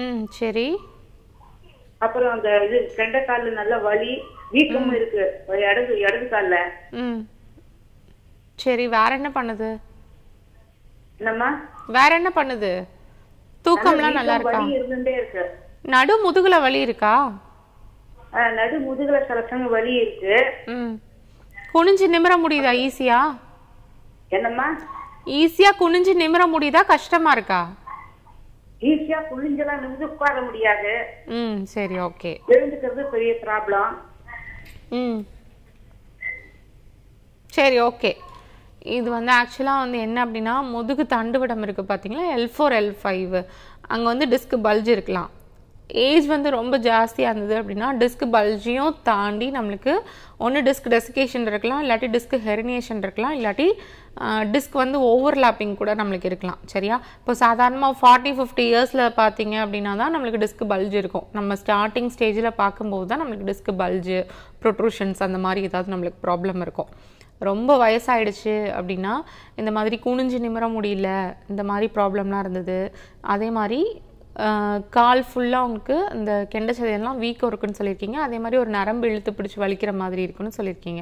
ம் சரி அப்புறம் அந்த இது கெண்ட கால்ல நல்ல வலி வீக்கமும் இருக்கு இடது இடது கால்ல ம் சரி வேற என்ன பண்ணுது என்னம்மா வேற என்ன பண்ணுது தூக்கம்லாம் நல்லா இருக்கா இருந்துட்டே இருக்கு நடு முதுகுல வலி இருக்கா நடு முதுகுல சில வலி இருக்கு குனிஞ்சு நிமிர முடியுதா ஈஸியா என்னம்மா ஈஸியா குனிஞ்சு நிமிர முடியுதா கஷ்டமா இருக்கா ஈஸியா குனிஞ்செல்லாம் நிமிந்து உட்கார முடியாது ம் சரி ஓகே எழுந்துக்கிறது பெரிய ப்ராப்ளம் ம் சரி ஓகே இது வந்து ஆக்சுவலாக வந்து என்ன அப்படின்னா முதுகு தண்டுவடம் இருக்குது பார்த்தீங்களா எல் ஃபோர் எல் ஃபைவ் அங்கே வந்து டிஸ்க் பல்ஜ் இருக்கலாம் ஏஜ் வந்து ரொம்ப ஜாஸ்தியாக இருந்தது அப்படின்னா டிஸ்க் பல்ஜியும் தாண்டி நம்மளுக்கு ஒன்று டிஸ்க் டெசிகேஷன் இருக்கலாம் இல்லாட்டி டிஸ்க் ஹெரினியேஷன் இருக்கலாம் இல்லாட்டி டிஸ்க் வந்து ஓவர்லாப்பிங் கூட நம்மளுக்கு இருக்கலாம் சரியா இப்போ சாதாரணமாக ஃபார்ட்டி ஃபிஃப்டி இயர்ஸில் பார்த்தீங்க அப்படின்னா தான் நம்மளுக்கு டிஸ்க் பல்ஜ் இருக்கும் நம்ம ஸ்டார்டிங் ஸ்டேஜில் பார்க்கும்போது தான் நம்மளுக்கு டிஸ்க் பல்ஜு ப்ரொட்ரூஷன்ஸ் அந்த மாதிரி ஏதாவது நம்மளுக்கு ப்ராப்ளம் இருக்கும் ரொம்ப வயசாயிடுச்சு அப்படின்னா இந்த மாதிரி குனிஞ்சு நிமிர முடியல இந்த மாதிரி ப்ராப்ளம்லாம் இருந்தது அதே மாதிரி கால் ஃபுல்லாக அவனுக்கு இந்த கெண்ட சதையெல்லாம் வீக்கம் இருக்குன்னு சொல்லியிருக்கீங்க அதே மாதிரி ஒரு நரம்பு இழுத்து பிடிச்சி வலிக்கிற மாதிரி இருக்குன்னு சொல்லியிருக்கீங்க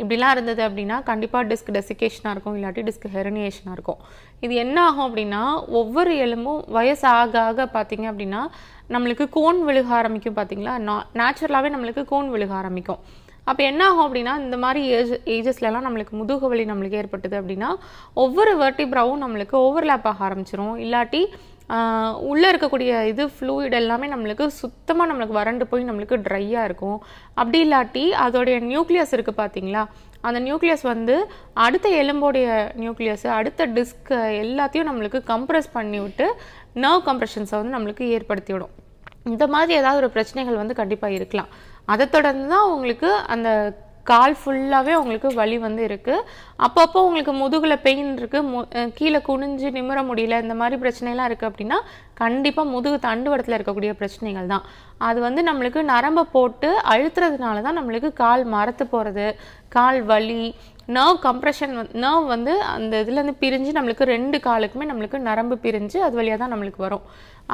இப்படிலாம் இருந்தது அப்படின்னா கண்டிப்பாக டிஸ்க் டெசிகேஷனாக இருக்கும் இல்லாட்டி டிஸ்க் ஹெரனியேஷனாக இருக்கும் இது என்ன ஆகும் அப்படின்னா ஒவ்வொரு எலும்பும் வயசு ஆக ஆக பார்த்தீங்க அப்படின்னா நம்மளுக்கு கோன் விழுக ஆரம்பிக்கும் பார்த்தீங்களா நா நேச்சுரலாகவே நம்மளுக்கு கோன் விழுக ஆரம்பிக்கும் அப்போ என்ன ஆகும் அப்படின்னா இந்த மாதிரி ஏஜ் ஏஜஸ்லலாம் நம்மளுக்கு முதுகு வலி நம்மளுக்கு ஏற்பட்டது அப்படின்னா ஒவ்வொரு வெர்டிப்ராவும் நம்மளுக்கு ஓவர்லேப் ஆக ஆரம்பிச்சிரும் இல்லாட்டி உள்ளே இருக்கக்கூடிய இது ஃப்ளூயிட் எல்லாமே நம்மளுக்கு சுத்தமாக நம்மளுக்கு வறண்டு போய் நம்மளுக்கு ட்ரையாக இருக்கும் அப்படி இல்லாட்டி அதோடைய நியூக்ளியஸ் இருக்குது பார்த்தீங்களா அந்த நியூக்ளியஸ் வந்து அடுத்த எலும்போடைய நியூக்ளியஸ் அடுத்த டிஸ்க் எல்லாத்தையும் நம்மளுக்கு கம்ப்ரெஸ் பண்ணி விட்டு நர்வ் கம்ப்ரெஷன்ஸை வந்து நம்மளுக்கு ஏற்படுத்தி விடும் இந்த மாதிரி ஏதாவது ஒரு பிரச்சனைகள் வந்து கண்டிப்பாக இருக்கலாம் அதை தொடர்ந்து தான் உங்களுக்கு அந்த கால் ஃபுல்லாகவே உங்களுக்கு வலி வந்து இருக்குது அப்பப்போ உங்களுக்கு முதுகில் பெயின் இருக்குது மு கீழே குனிஞ்சு நிமிர முடியல இந்த மாதிரி பிரச்சனைலாம் இருக்குது அப்படின்னா கண்டிப்பாக முதுகு தண்டுவடத்தில் இருக்கக்கூடிய பிரச்சனைகள் தான் அது வந்து நம்மளுக்கு நரம்பை போட்டு அழுத்துறதுனால தான் நம்மளுக்கு கால் மரத்து போகிறது கால் வலி நர்வ் கம்ப்ரெஷன் நர்வ் வந்து அந்த இதுலேருந்து பிரிஞ்சு நம்மளுக்கு ரெண்டு காலுக்குமே நம்மளுக்கு நரம்பு பிரிஞ்சு அது வழியாக தான் நம்மளுக்கு வரும்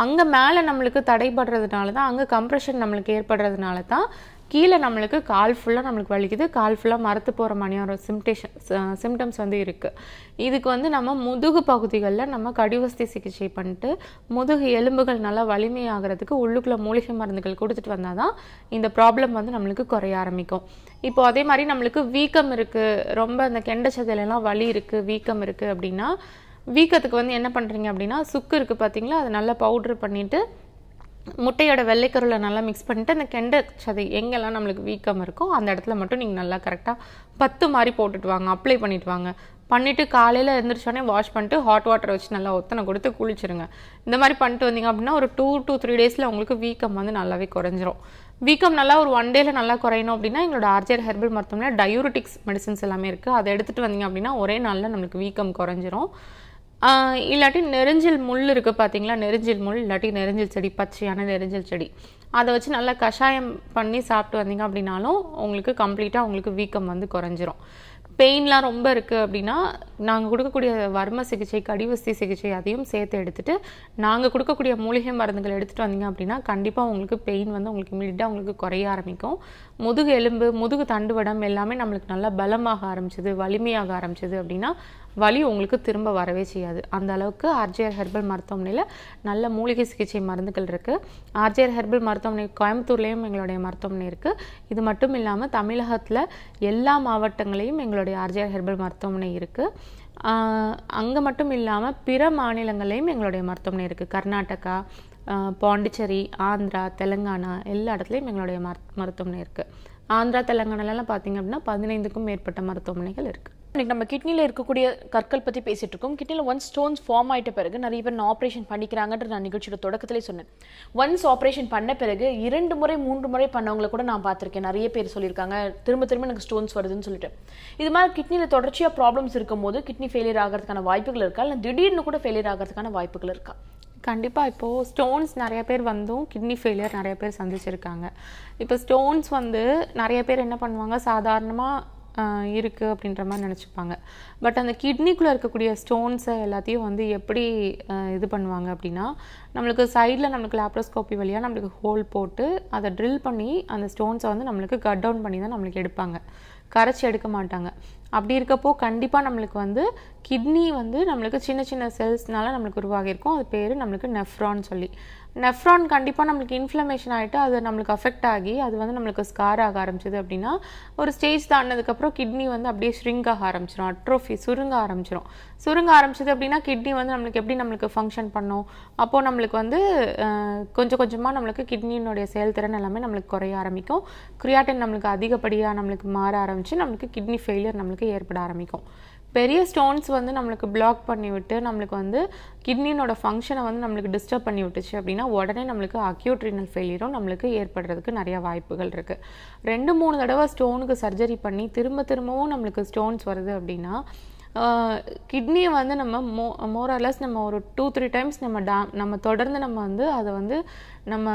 அங்கே மேலே நம்மளுக்கு தடைபடுறதுனால தான் அங்கே கம்ப்ரெஷன் நம்மளுக்கு ஏற்படுறதுனால தான் கீழே நம்மளுக்கு கால் ஃபுல்லாக நம்மளுக்கு வலிக்குது கால் ஃபுல்லாக மரத்து போகிற மாதிரியான சிம்டேஷன் சிம்டம்ஸ் வந்து இருக்குது இதுக்கு வந்து நம்ம முதுகு பகுதிகளில் நம்ம கடிவஸ்தி சிகிச்சை பண்ணிட்டு முதுகு எலும்புகள் நல்லா வலிமையாகிறதுக்கு உள்ளுக்குள்ளே மூலிகை மருந்துகள் கொடுத்துட்டு வந்தால் தான் இந்த ப்ராப்ளம் வந்து நம்மளுக்கு குறைய ஆரம்பிக்கும் இப்போது அதே மாதிரி நம்மளுக்கு வீக்கம் இருக்குது ரொம்ப அந்த கெண்ட சதையிலலாம் வலி இருக்குது வீக்கம் இருக்குது அப்படின்னா வீக்கத்துக்கு வந்து என்ன பண்ணுறீங்க அப்படின்னா சுக்கு இருக்குது பார்த்தீங்களா அது நல்லா பவுட்ரு பண்ணிவிட்டு முட்டையோட வெள்ளைக்கருளை நல்லா மிக்ஸ் பண்ணிவிட்டு அந்த கெண்டை சதை எங்கெல்லாம் நம்மளுக்கு வீக்கம் இருக்கோ அந்த இடத்துல மட்டும் நீங்கள் நல்லா கரெக்டாக பத்து மாதிரி போட்டுட்டு வாங்க அப்ளை பண்ணிட்டு வாங்க பண்ணிவிட்டு காலையில் எழுந்திரிச்சோடனே வாஷ் பண்ணிட்டு ஹாட் வாட்டர் வச்சு நல்லா ஒத்தனை கொடுத்து குளிச்சிருங்க இந்த மாதிரி பண்ணிட்டு வந்தீங்க அப்படின்னா ஒரு டூ டூ த்ரீ டேஸில் உங்களுக்கு வீக்கம் வந்து நல்லாவே குறைஞ்சிரும் வீக்கம் நல்லா ஒரு ஒன் டேயில் நல்லா குறையணும் அப்படின்னா எங்களோட ஆர்ஜிஆர் ஹெர்பல் மருத்துவம்னா டயூரிட்டிக்ஸ் மெடிசன்ஸ் எல்லாமே இருக்குது அதை எடுத்துகிட்டு வந்தீங்க அப்படின்னா ஒரே நாளில் நம்மளுக்கு வீக்கம் குறைஞ்சிரும் இல்லாட்டி நெருஞ்சில் முள் இருக்குது பார்த்தீங்களா நெருஞ்சில் முள் இல்லாட்டி நெருஞ்சில் செடி பச்சையான நெருஞ்சில் செடி அதை வச்சு நல்லா கஷாயம் பண்ணி சாப்பிட்டு வந்தீங்க அப்படின்னாலும் உங்களுக்கு கம்ப்ளீட்டாக உங்களுக்கு வீக்கம் வந்து குறைஞ்சிரும் பெயின்லாம் ரொம்ப இருக்குது அப்படின்னா நாங்கள் கொடுக்கக்கூடிய வர்ம சிகிச்சை கடிவஸ்தி சிகிச்சை அதையும் சேர்த்து எடுத்துகிட்டு நாங்கள் கொடுக்கக்கூடிய மூலிகை மருந்துகள் எடுத்துகிட்டு வந்தீங்க அப்படின்னா கண்டிப்பாக உங்களுக்கு பெயின் வந்து உங்களுக்கு இமீடியட்டாக உங்களுக்கு குறைய ஆரம்பிக்கும் முதுகு எலும்பு முதுகு தண்டுவடம் எல்லாமே நம்மளுக்கு நல்லா பலமாக ஆரம்பிச்சது வலிமையாக ஆரம்பிச்சது அப்படின்னா வலி உங்களுக்கு திரும்ப வரவே செய்யாது அந்த அளவுக்கு ஆர்ஜிஆர் ஹெர்பல் மருத்துவமனையில் நல்ல மூலிகை சிகிச்சை மருந்துகள் இருக்குது ஆர்ஜிஆர் ஹெர்பல் மருத்துவமனை கோயம்புத்தூர்லேயும் எங்களுடைய மருத்துவமனை இருக்குது இது மட்டும் இல்லாமல் தமிழகத்தில் எல்லா மாவட்டங்களையும் எங்களுடைய ஆர்ஜிஆர் ஹெர்பல் மருத்துவமனை இருக்குது அங்கே மட்டும் இல்லாமல் பிற மாநிலங்களையும் எங்களுடைய மருத்துவமனை இருக்குது கர்நாடகா பாண்டிச்சேரி ஆந்திரா தெலுங்கானா எல்லா இடத்துலையும் எங்களுடைய மருத்துவமனை இருக்குது ஆந்திரா தெலுங்கானாலலாம் பார்த்திங்க அப்படின்னா பதினைந்துக்கும் மேற்பட்ட மருத்துவமனைகள் இருக்குது இன்னைக்கு நம்ம கிட்னியில் இருக்கக்கூடிய கற்கள் பற்றி பேசிகிட்டு இருக்கோம் கிட்னியில் ஒன்ஸ் ஸ்டோன்ஸ் ஃபார்ம் ஆகிட்ட பிறகு நிறைய பேர் நான் ஆப்ரேஷன் பண்ணிக்கிறாங்கன்ற நான் நிகழ்ச்சியோட தொடக்கத்திலே சொன்னேன் ஒன்ஸ் ஆப்ரேஷன் பண்ண பிறகு இரண்டு முறை மூன்று முறை பண்ணவங்களை கூட நான் பார்த்துருக்கேன் நிறைய பேர் சொல்லியிருக்காங்க திரும்ப திரும்ப எனக்கு ஸ்டோன்ஸ் வருதுன்னு சொல்லிட்டு இது மாதிரி கிட்னியில் தொடர்ச்சியாக ப்ராப்ளம்ஸ் இருக்கும்போது கிட்னி ஃபெயிலியர் ஆகிறதுக்கான வாய்ப்புகள் இருக்கா இல்லை திடீர்னு கூட ஃபெயிலியர் ஆகிறதுக்கான வாய்ப்புகள் இருக்கா கண்டிப்பாக இப்போது ஸ்டோன்ஸ் நிறைய பேர் வந்தும் கிட்னி ஃபெயிலியர் நிறைய பேர் சந்திச்சிருக்காங்க இப்போ ஸ்டோன்ஸ் வந்து நிறைய பேர் என்ன பண்ணுவாங்க சாதாரணமாக இருக்குது அப்படின்ற மாதிரி நினச்சிப்பாங்க பட் அந்த கிட்னிக்குள்ளே இருக்கக்கூடிய ஸ்டோன்ஸை எல்லாத்தையும் வந்து எப்படி இது பண்ணுவாங்க அப்படின்னா நம்மளுக்கு சைடில் நம்மளுக்கு லேப்ரோஸ்கோப்பி வழியாக நம்மளுக்கு ஹோல் போட்டு அதை ட்ரில் பண்ணி அந்த ஸ்டோன்ஸை வந்து நம்மளுக்கு கட் டவுன் பண்ணி தான் நம்மளுக்கு எடுப்பாங்க கரைச்சி எடுக்க மாட்டாங்க அப்படி இருக்கப்போ கண்டிப்பாக நம்மளுக்கு வந்து கிட்னி வந்து நம்மளுக்கு சின்ன சின்ன செல்ஸ்னால நம்மளுக்கு உருவாகியிருக்கும் அது பேர் நம்மளுக்கு நெஃப்ரான்னு சொல்லி நெஃப்ரான் கண்டிப்பாக நம்மளுக்கு இன்ஃப்ளமேஷன் ஆகிட்டு அது நம்மளுக்கு அஃபெக்ட் ஆகி அது வந்து நம்மளுக்கு ஸ்கார் ஆக ஆரம்பிச்சிது அப்படின்னா ஒரு ஸ்டேஜ் தாண்டினதுக்கப்புறம் கிட்னி வந்து அப்படியே ஸ்ரிங்க் ஆக ஆரம்பிச்சிடும் அட்ரோஃபி சுருங்க ஆரம்பிச்சிடும் சுருங்க ஆரம்பிச்சது அப்படின்னா கிட்னி வந்து நம்மளுக்கு எப்படி நம்மளுக்கு ஃபங்க்ஷன் பண்ணும் அப்போது நம்மளுக்கு வந்து கொஞ்சம் கொஞ்சமாக நம்மளுக்கு கிட்னியினுடைய செயல்திறன் எல்லாமே நம்மளுக்கு குறைய ஆரம்பிக்கும் கிரியாட்டின் நம்மளுக்கு அதிகப்படியாக நம்மளுக்கு மாற ஆரம்பித்து நம்மளுக்கு கிட்னி ஃபெயிலியர் நம்மளுக்கு ஏற்பட ஆரம்பிக்கும் பெரிய ஸ்டோன்ஸ் வந்து நம்மளுக்கு பிளாக் பண்ணிவிட்டு நம்மளுக்கு வந்து கிட்னியினோட ஃபங்க்ஷனை வந்து நம்மளுக்கு டிஸ்டர்ப் பண்ணி விட்டுச்சு அப்படின்னா உடனே நம்மளுக்கு அக்யூட்ரினல் ஃபெயிலியரும் நம்மளுக்கு ஏற்படுறதுக்கு நிறையா வாய்ப்புகள் இருக்குது ரெண்டு மூணு தடவை ஸ்டோனுக்கு சர்ஜரி பண்ணி திரும்ப திரும்பவும் நம்மளுக்கு ஸ்டோன்ஸ் வருது அப்படின்னா கிட்னியை வந்து நம்ம மோ மோரலஸ் நம்ம ஒரு டூ த்ரீ டைம்ஸ் நம்ம டா நம்ம தொடர்ந்து நம்ம வந்து அதை வந்து நம்ம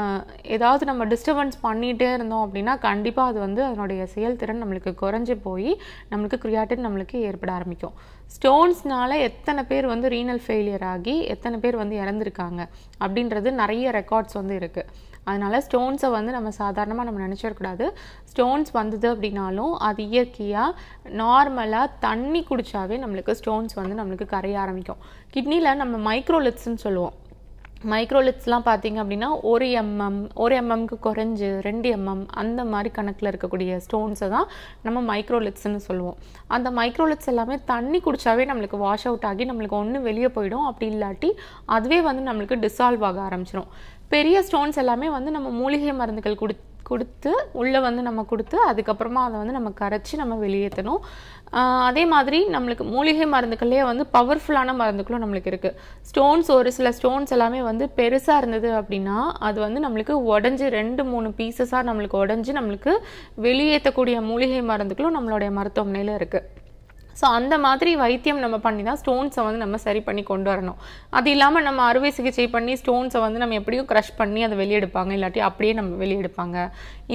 ஏதாவது நம்ம டிஸ்டர்பன்ஸ் பண்ணிகிட்டே இருந்தோம் அப்படின்னா கண்டிப்பாக அது வந்து அதனுடைய செயல்திறன் நம்மளுக்கு குறைஞ்சி போய் நம்மளுக்கு க்ரியாட்டின் நம்மளுக்கு ஏற்பட ஆரம்பிக்கும் ஸ்டோன்ஸ்னால் எத்தனை பேர் வந்து ரீனல் ஃபெயிலியர் ஆகி எத்தனை பேர் வந்து இறந்துருக்காங்க அப்படின்றது நிறைய ரெக்கார்ட்ஸ் வந்து இருக்குது அதனால் ஸ்டோன்ஸை வந்து நம்ம சாதாரணமாக நம்ம நினச்சிடக்கூடாது ஸ்டோன்ஸ் வந்தது அப்படின்னாலும் அது இயற்கையாக நார்மலாக தண்ணி குடித்தாவே நம்மளுக்கு ஸ்டோன்ஸ் வந்து நம்மளுக்கு கரைய ஆரம்பிக்கும் கிட்னியில் நம்ம மைக்ரோலிட்ஸ்ன்னு சொல்லுவோம் மைக்ரோலிட்ஸ்லாம் பார்த்திங்க அப்படின்னா ஒரு எம்எம் ஒரு எம்எம்க்கு குறைஞ்சு ரெண்டு எம்எம் அந்த மாதிரி கணக்கில் இருக்கக்கூடிய ஸ்டோன்ஸை தான் நம்ம மைக்ரோலிட்ஸ்னு சொல்லுவோம் அந்த மைக்ரோலிட்ஸ் எல்லாமே தண்ணி குடித்தாவே நம்மளுக்கு வாஷ் அவுட் ஆகி நம்மளுக்கு ஒன்று வெளியே போயிடும் அப்படி இல்லாட்டி அதுவே வந்து நம்மளுக்கு டிசால்வ் ஆக ஆரம்பிச்சிடும் பெரிய ஸ்டோன்ஸ் எல்லாமே வந்து நம்ம மூலிகை மருந்துகள் குடி கொடுத்து உள்ளே வந்து நம்ம கொடுத்து அதுக்கப்புறமா அதை வந்து நம்ம கரைச்சி நம்ம வெளியேற்றணும் அதே மாதிரி நம்மளுக்கு மூலிகை மருந்துக்கள்லேயே வந்து பவர்ஃபுல்லான மருந்துகளும் நம்மளுக்கு இருக்குது ஸ்டோன்ஸ் ஒரு சில ஸ்டோன்ஸ் எல்லாமே வந்து பெருசாக இருந்தது அப்படின்னா அது வந்து நம்மளுக்கு உடஞ்சி ரெண்டு மூணு பீசஸாக நம்மளுக்கு உடஞ்சி நம்மளுக்கு வெளியேற்றக்கூடிய மூலிகை மருந்துகளும் நம்மளுடைய மருத்துவமனையில் இருக்குது ஸோ அந்த மாதிரி வைத்தியம் நம்ம பண்ணி தான் ஸ்டோன்ஸை வந்து நம்ம சரி பண்ணி கொண்டு வரணும் அது இல்லாமல் நம்ம அறுவை சிகிச்சை பண்ணி ஸ்டோன்ஸை வந்து நம்ம எப்படியும் க்ரஷ் பண்ணி அதை வெளியெடுப்பாங்க இல்லாட்டி அப்படியே நம்ம வெளியெடுப்பாங்க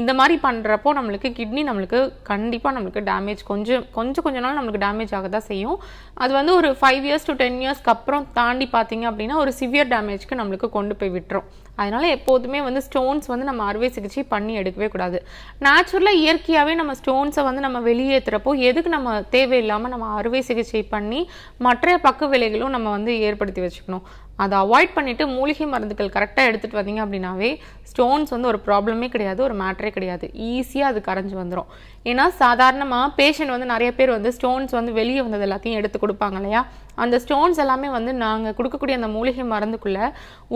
இந்த மாதிரி பண்ணுறப்போ நம்மளுக்கு கிட்னி நம்மளுக்கு கண்டிப்பாக நம்மளுக்கு டேமேஜ் கொஞ்சம் கொஞ்சம் கொஞ்ச நாள் நம்மளுக்கு டேமேஜ் ஆக தான் செய்யும் அது வந்து ஒரு ஃபைவ் இயர்ஸ் டு டென் இயர்ஸ்க்கு அப்புறம் தாண்டி பார்த்தீங்க அப்படின்னா ஒரு சிவியர் டேமேஜ்க்கு நம்மளுக்கு கொண்டு போய் விட்டுரும் அதனால் எப்போதுமே வந்து ஸ்டோன்ஸ் வந்து நம்ம அறுவை சிகிச்சை பண்ணி எடுக்கவே கூடாது நேச்சுரலாக இயற்கையாகவே நம்ம ஸ்டோன்ஸை வந்து நம்ம வெளியேற்றுறப்போ எதுக்கு நம்ம தேவையில்லாமல் நம்ம அறுவை சிகிச்சை பண்ணி மற்ற பக்க விலைகளும் நம்ம வந்து ஏற்படுத்தி வச்சுக்கணும் அதை அவாய்ட் பண்ணிவிட்டு மூலிகை மருந்துகள் கரெக்டாக எடுத்துகிட்டு வந்தீங்க அப்படின்னாவே ஸ்டோன்ஸ் வந்து ஒரு ப்ராப்ளமே கிடையாது ஒரு மேட்ரே கிடையாது ஈஸியாக அது கரைஞ்சி வந்துடும் ஏன்னா சாதாரணமாக பேஷண்ட் வந்து நிறைய பேர் வந்து ஸ்டோன்ஸ் வந்து வெளியே வந்தது எல்லாத்தையும் எடுத்து கொடுப்பாங்க இல்லையா அந்த ஸ்டோன்ஸ் எல்லாமே வந்து நாங்கள் கொடுக்கக்கூடிய அந்த மூலிகை மருந்துக்குள்ளே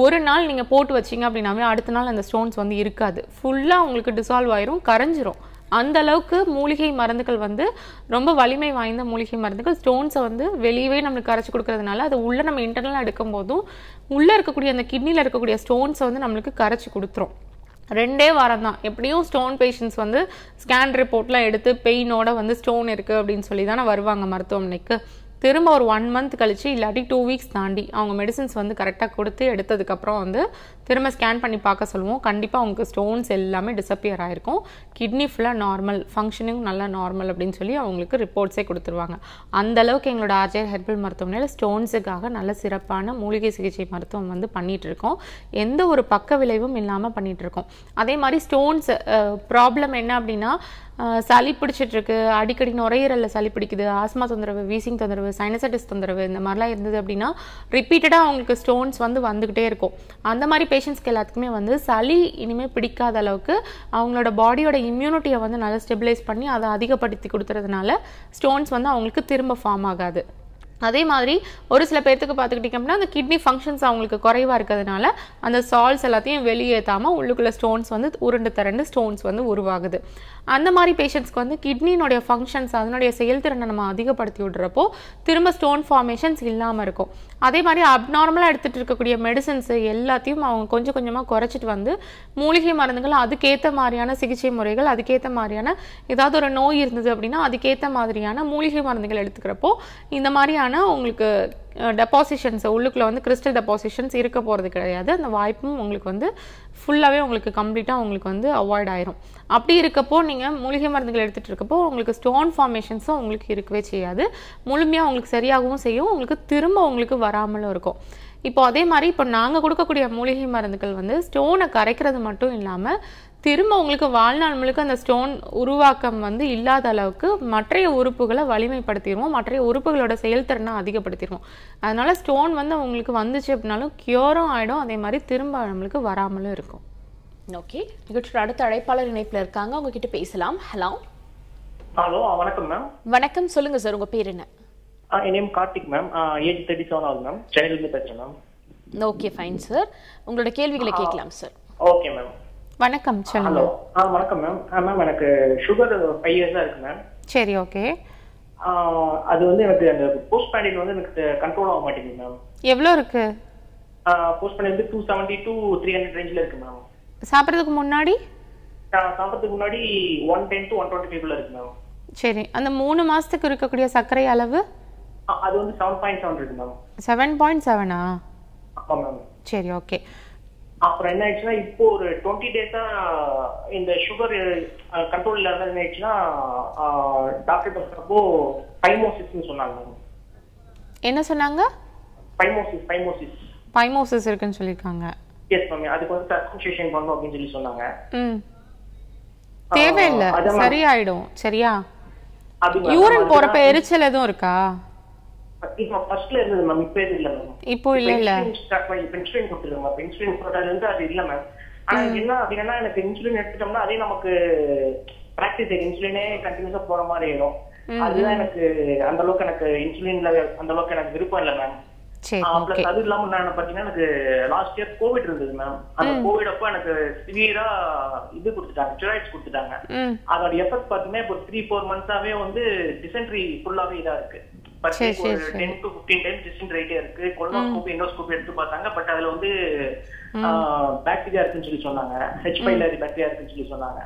ஒரு நாள் நீங்கள் போட்டு வச்சிங்க அப்படின்னாவே அடுத்த நாள் அந்த ஸ்டோன்ஸ் வந்து இருக்காது ஃபுல்லாக உங்களுக்கு டிசால்வ் ஆயிரும் கரைஞ்சிரும் அந்த அளவுக்கு மூலிகை மருந்துகள் வந்து ரொம்ப வலிமை வாய்ந்த மூலிகை மருந்துகள் ஸ்டோன்ஸை வந்து வெளியவே நம்மளுக்கு கரைச்சி கொடுக்கறதுனால அது உள்ளே நம்ம இன்டர்னலாக எடுக்கும் போதும் உள்ளே இருக்கக்கூடிய அந்த கிட்னியில் இருக்கக்கூடிய ஸ்டோன்ஸை வந்து நம்மளுக்கு கரைச்சி கொடுத்துரும் ரெண்டே வாரம் தான் எப்படியும் ஸ்டோன் பேஷண்ட்ஸ் வந்து ஸ்கேன் ரிப்போர்ட்லாம் எடுத்து பெயினோட வந்து ஸ்டோன் இருக்குது அப்படின்னு சொல்லி தானே வருவாங்க மருத்துவமனைக்கு திரும்ப ஒரு ஒன் மந்த் கழித்து இல்லாட்டி டூ வீக்ஸ் தாண்டி அவங்க மெடிசன்ஸ் வந்து கரெக்டாக கொடுத்து எடுத்ததுக்கப்புறம் வந்து திரும்ப ஸ்கேன் பண்ணி பார்க்க சொல்லுவோம் கண்டிப்பாக உங்களுக்கு ஸ்டோன்ஸ் எல்லாமே டிஸப்பியர் ஆகிருக்கும் கிட்னி ஃபுல்லாக நார்மல் ஃபங்க்ஷனிங் நல்லா நார்மல் அப்படின்னு சொல்லி அவங்களுக்கு ரிப்போர்ட்ஸே கொடுத்துருவாங்க அந்தளவுக்கு எங்களோட ஆர்ஜேர் ஹெர்பல் மருத்துவமனையில் ஸ்டோன்ஸுக்காக நல்ல சிறப்பான மூலிகை சிகிச்சை மருத்துவம் வந்து பண்ணிகிட்ருக்கோம் எந்த ஒரு பக்க விளைவும் இல்லாமல் பண்ணிகிட்ருக்கோம் அதே மாதிரி ஸ்டோன்ஸ் ப்ராப்ளம் என்ன அப்படின்னா சளி பிடிச்சிட்ருக்கு அடிக்கடி நுரையீரலில் சளி பிடிக்குது ஆஸ்மா தொந்தரவு வீசிங் தொந்தரவு சைனசைட்டிஸ் தொந்தரவு இந்த மாதிரிலாம் இருந்தது அப்படின்னா ரிப்பீட்டடாக அவங்களுக்கு ஸ்டோன்ஸ் வந்து வந்துக்கிட்டே இருக்கும் அந்த மாதிரி பேஷண்ட்ஸ்க்கு எல்லாத்துக்குமே வந்து சளி இனிமேல் பிடிக்காத அளவுக்கு அவங்களோட பாடியோட இம்யூனிட்டியை வந்து நல்லா ஸ்டெபிலைஸ் பண்ணி அதை அதிகப்படுத்தி கொடுத்துறதுனால ஸ்டோன்ஸ் வந்து அவங்களுக்கு திரும்ப ஃபார்ம் ஆகாது அதே மாதிரி ஒரு சில பேர்த்துக்கு பார்த்துக்கிட்டிங்க அந்த கிட்னி ஃபங்க்ஷன்ஸ் அவங்களுக்கு குறைவாக இருக்கிறதுனால அந்த சால்ஸ் எல்லாத்தையும் வெளியேற்றாமல் உள்ளுக்குள்ளே ஸ்டோன்ஸ் வந்து உருண்டு திரண்டு ஸ்டோன்ஸ் வந்து உருவாகுது அந்த மாதிரி பேஷண்ட்ஸ்க்கு வந்து கிட்னியினுடைய ஃபங்க்ஷன்ஸ் அதனுடைய செயல்திறனை நம்ம அதிகப்படுத்தி விடுறப்போ திரும்ப ஸ்டோன் ஃபார்மேஷன்ஸ் இல்லாமல் இருக்கும் அதே மாதிரி அப்நார்மலாக எடுத்துகிட்டு இருக்கக்கூடிய மெடிசன்ஸ் எல்லாத்தையும் அவங்க கொஞ்சம் கொஞ்சமாக குறைச்சிட்டு வந்து மூலிகை மருந்துகள் அதுக்கேற்ற மாதிரியான சிகிச்சை முறைகள் அதுக்கேற்ற மாதிரியான ஏதாவது ஒரு நோய் இருந்தது அப்படின்னா அதுக்கேற்ற மாதிரியான மூலிகை மருந்துகள் எடுத்துக்கிறப்போ இந்த மாதிரியான ஆனால் உங்களுக்கு டெபாசிஷன்ஸ் உள்ளுக்குள்ளே வந்து கிறிஸ்டல் டெபாசிஷன்ஸ் இருக்க போகிறது கிடையாது அந்த வாய்ப்பும் உங்களுக்கு வந்து ஃபுல்லாகவே உங்களுக்கு கம்ப்ளீட்டாக உங்களுக்கு வந்து அவாய்ட் ஆயிரும் அப்படி இருக்கப்போ நீங்கள் மூலிகை மருந்துகள் எடுத்துகிட்டு இருக்கப்போ உங்களுக்கு ஸ்டோன் ஃபார்மேஷன்ஸும் உங்களுக்கு இருக்கவே செய்யாது முழுமையாக உங்களுக்கு சரியாகவும் செய்யும் உங்களுக்கு திரும்ப உங்களுக்கு வராமலும் இருக்கும் இப்போ அதே மாதிரி இப்போ நாங்கள் கொடுக்கக்கூடிய மூலிகை மருந்துகள் வந்து ஸ்டோனை கரைக்கிறது மட்டும் இல்லாமல் திரும்ப உங்களுக்கு வாழ்நாள் முழுக்க அந்த ஸ்டோன் உருவாக்கம் வந்து இல்லாத அளவுக்கு மற்றைய உறுப்புகளை வலிமைப்படுத்திடுவோம் மற்றைய உறுப்புகளோட செயல்திறனை அதிகப்படுத்திடுவோம் அதனால் ஸ்டோன் வந்து உங்களுக்கு வந்துச்சு அப்படின்னாலும் க்யூரும் ஆகிடும் அதே மாதிரி திரும்ப நம்மளுக்கு வராமலும் இருக்கும் ஓகே நிகழ்ச்சியோட அடுத்த அழைப்பாளர் இணைப்பில் இருக்காங்க உங்ககிட்ட பேசலாம் ஹலோ ஹலோ வணக்கம் மேம் வணக்கம் சொல்லுங்கள் சார் உங்கள் பேர் என்ன என் name Karthik ma'am age thirty seven ஆகுது மேம் சென்னையிலேருந்து பேசுகிறேன் மேம் ஓகே ஃபைன் சார் உங்களோட கேள்விகளை கேட்கலாம் சார் ஓகே மேம் வணக்கம் ஹலோ ஆ வணக்கம் மேம் ஆ மேம் எனக்கு சுகர் ஃபைவ் இயர்ஸ் தான் இருக்கு மேம் சரி ஓகே அது வந்து எனக்கு அந்த போஸ்ட் பேண்டில் வந்து எனக்கு கண்ட்ரோல் ஆக மாட்டேங்குது மேம் எவ்வளோ இருக்கு போஸ்ட் பேண்டில் வந்து two seventy to three hundred ரேஞ்சில் இருக்கு மேம் சாப்பிட்றதுக்கு முன்னாடி சாப்பிட்றதுக்கு முன்னாடி one ten to one twenty ஃபைவ்ல இருக்கு மேம் சரி அந்த மூணு மாசத்துக்கு இருக்கக்கூடிய சர்க்கரை அளவு அது வந்து செவன் பாயிண்ட் செவன் இருக்கு மேம் செவன் பாயிண்ட் செவனா ஆமாம் மேம் சரி ஓகே அப்புறம் என்ன ஆயிடுச்சுன்னா இப்போ ஒரு டுவெண்ட்டி டேஸா இந்த சுகர் கண்ட்ரோல் இல்லாத என்ன ஆயிடுச்சுன்னா டாக்டர் பார்த்தப்போ பைமோசிஸ்னு சொன்னாங்க மேம் என்ன சொன்னாங்க பைமோசிஸ் பைமோசிஸ் பைமோசிஸ் இருக்குன்னு சொல்லிருக்காங்க எஸ் மேம் அதுக்கு வந்து சப்ஸ்டிடியூஷன் பண்ணணும் அப்படின்னு சொல்லி சொன்னாங்க தேவையில்லை சரியாயிடும் சரியா யூரின் போறப்ப எரிச்சல் எதுவும் இருக்கா இப்போ இல்ல மேம் இல்ல பென்சிலின் கொடுத்துருங்க மேம் பென்சிலின் போட்டதுல இருந்து அது இல்ல மேம் ஆனா என்ன அப்படின்னா எனக்கு இன்சுலின் எடுத்துட்டோம்னா அதே நமக்கு பிராக்டிஸ் இன்சுலினே கண்டினியூஸா போற மாதிரி ஆயிடும் அதுதான் எனக்கு அந்த அளவுக்கு எனக்கு இன்சுலின்ல அந்த அளவுக்கு எனக்கு விருப்பம் இல்ல மேம் பிளஸ் அது இல்லாம என்ன பாத்தீங்கன்னா எனக்கு லாஸ்ட் இயர் கோவிட் இருந்தது மேம் அந்த கோவிட் அப்ப எனக்கு சிவியரா இது குடுத்துட்டாங்க ஸ்டெராய்ட்ஸ் குடுத்துட்டாங்க அதோட எஃபெக்ட் பாத்தீங்கன்னா இப்போ த்ரீ ஃபோர் மந்த்ஸாவே வந்து டிசென்ட்ரி ஃபுல்லாவே இதா இருக்கு பட் ஒரு ten to fifteen time distant ரேட்டே இருக்கு கொலனோஸ்கோப் எண்டோஸ்கோப் எடுத்து பார்த்தாங்க பட் அதுல வந்து பாக்டீரியா இருக்குன்னு சொல்லி சொன்னாங்க ஹெச் பைலரி பாக்டீரியா இருக்குன்னு சொல்லி சொன்னாங்க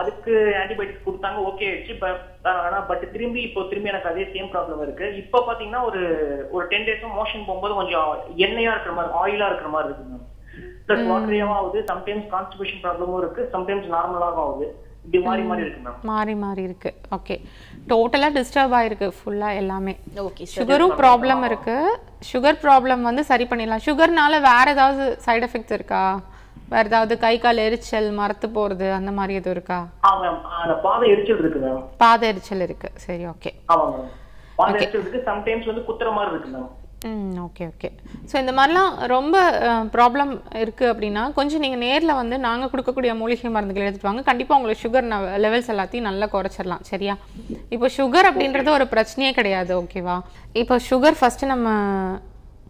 அதுக்கு ஆன்டிபயோட்டிக்ஸ் கொடுத்தாங்க ஓகே ஆயிடுச்சு பட் ஆனா பட் திரும்பி இப்போ திரும்பி எனக்கு அதே சேம் ப்ராப்ளம் இருக்கு இப்போ பாத்தீங்கன்னா ஒரு ஒரு டென் டேஸும் மோஷன் போகும்போது கொஞ்சம் எண்ணெயா இருக்கிற மாதிரி ஆயிலா இருக்கிற மாதிரி இருக்கு மேம் பிளஸ் வாட்டரியாவும் சம்டைம்ஸ் கான்ஸ்டிபேஷன் ப்ராப்ளமும் இருக்கு சம்டைம்ஸ் நார்மலாகவும் ஆகுது இப்படி மாறி மாறி இருக்கு மேம் இருக்கு ஓகே டோட்டலாக டிஸ்டர்ப் ஆகிருக்கு ஃபுல்லாக எல்லாமே ஓகே சுகரும் ப்ராப்ளம் இருக்கு சுகர் ப்ராப்ளம் வந்து சரி பண்ணிடலாம் சுகர்னால வேறு ஏதாவது சைடு எஃபெக்ட்ஸ் இருக்கா வேற ஏதாவது கை கால் எரிச்சல் மரத்து போறது அந்த மாதிரி எதுவும் இருக்கா பாதை எரிச்சல் இருக்கு பாதை எரிச்சல் இருக்கு சரி ஓகே சம்டைம்ஸ் வந்து குத்துற மாதிரி இருக்கு ஓகே ஓகே ஸோ இந்த மாதிரிலாம் ரொம்ப ப்ராப்ளம் இருக்குது அப்படின்னா கொஞ்சம் நீங்கள் நேரில் வந்து நாங்கள் கொடுக்கக்கூடிய மூலிகை மருந்துகள் எடுத்துகிட்டு வாங்க கண்டிப்பாக உங்களுக்கு சுகர் லெவல்ஸ் எல்லாத்தையும் நல்லா குறைச்சிடலாம் சரியா இப்போ சுகர் அப்படின்றது ஒரு பிரச்சனையே கிடையாது ஓகேவா இப்போ சுகர் ஃபஸ்ட்டு நம்ம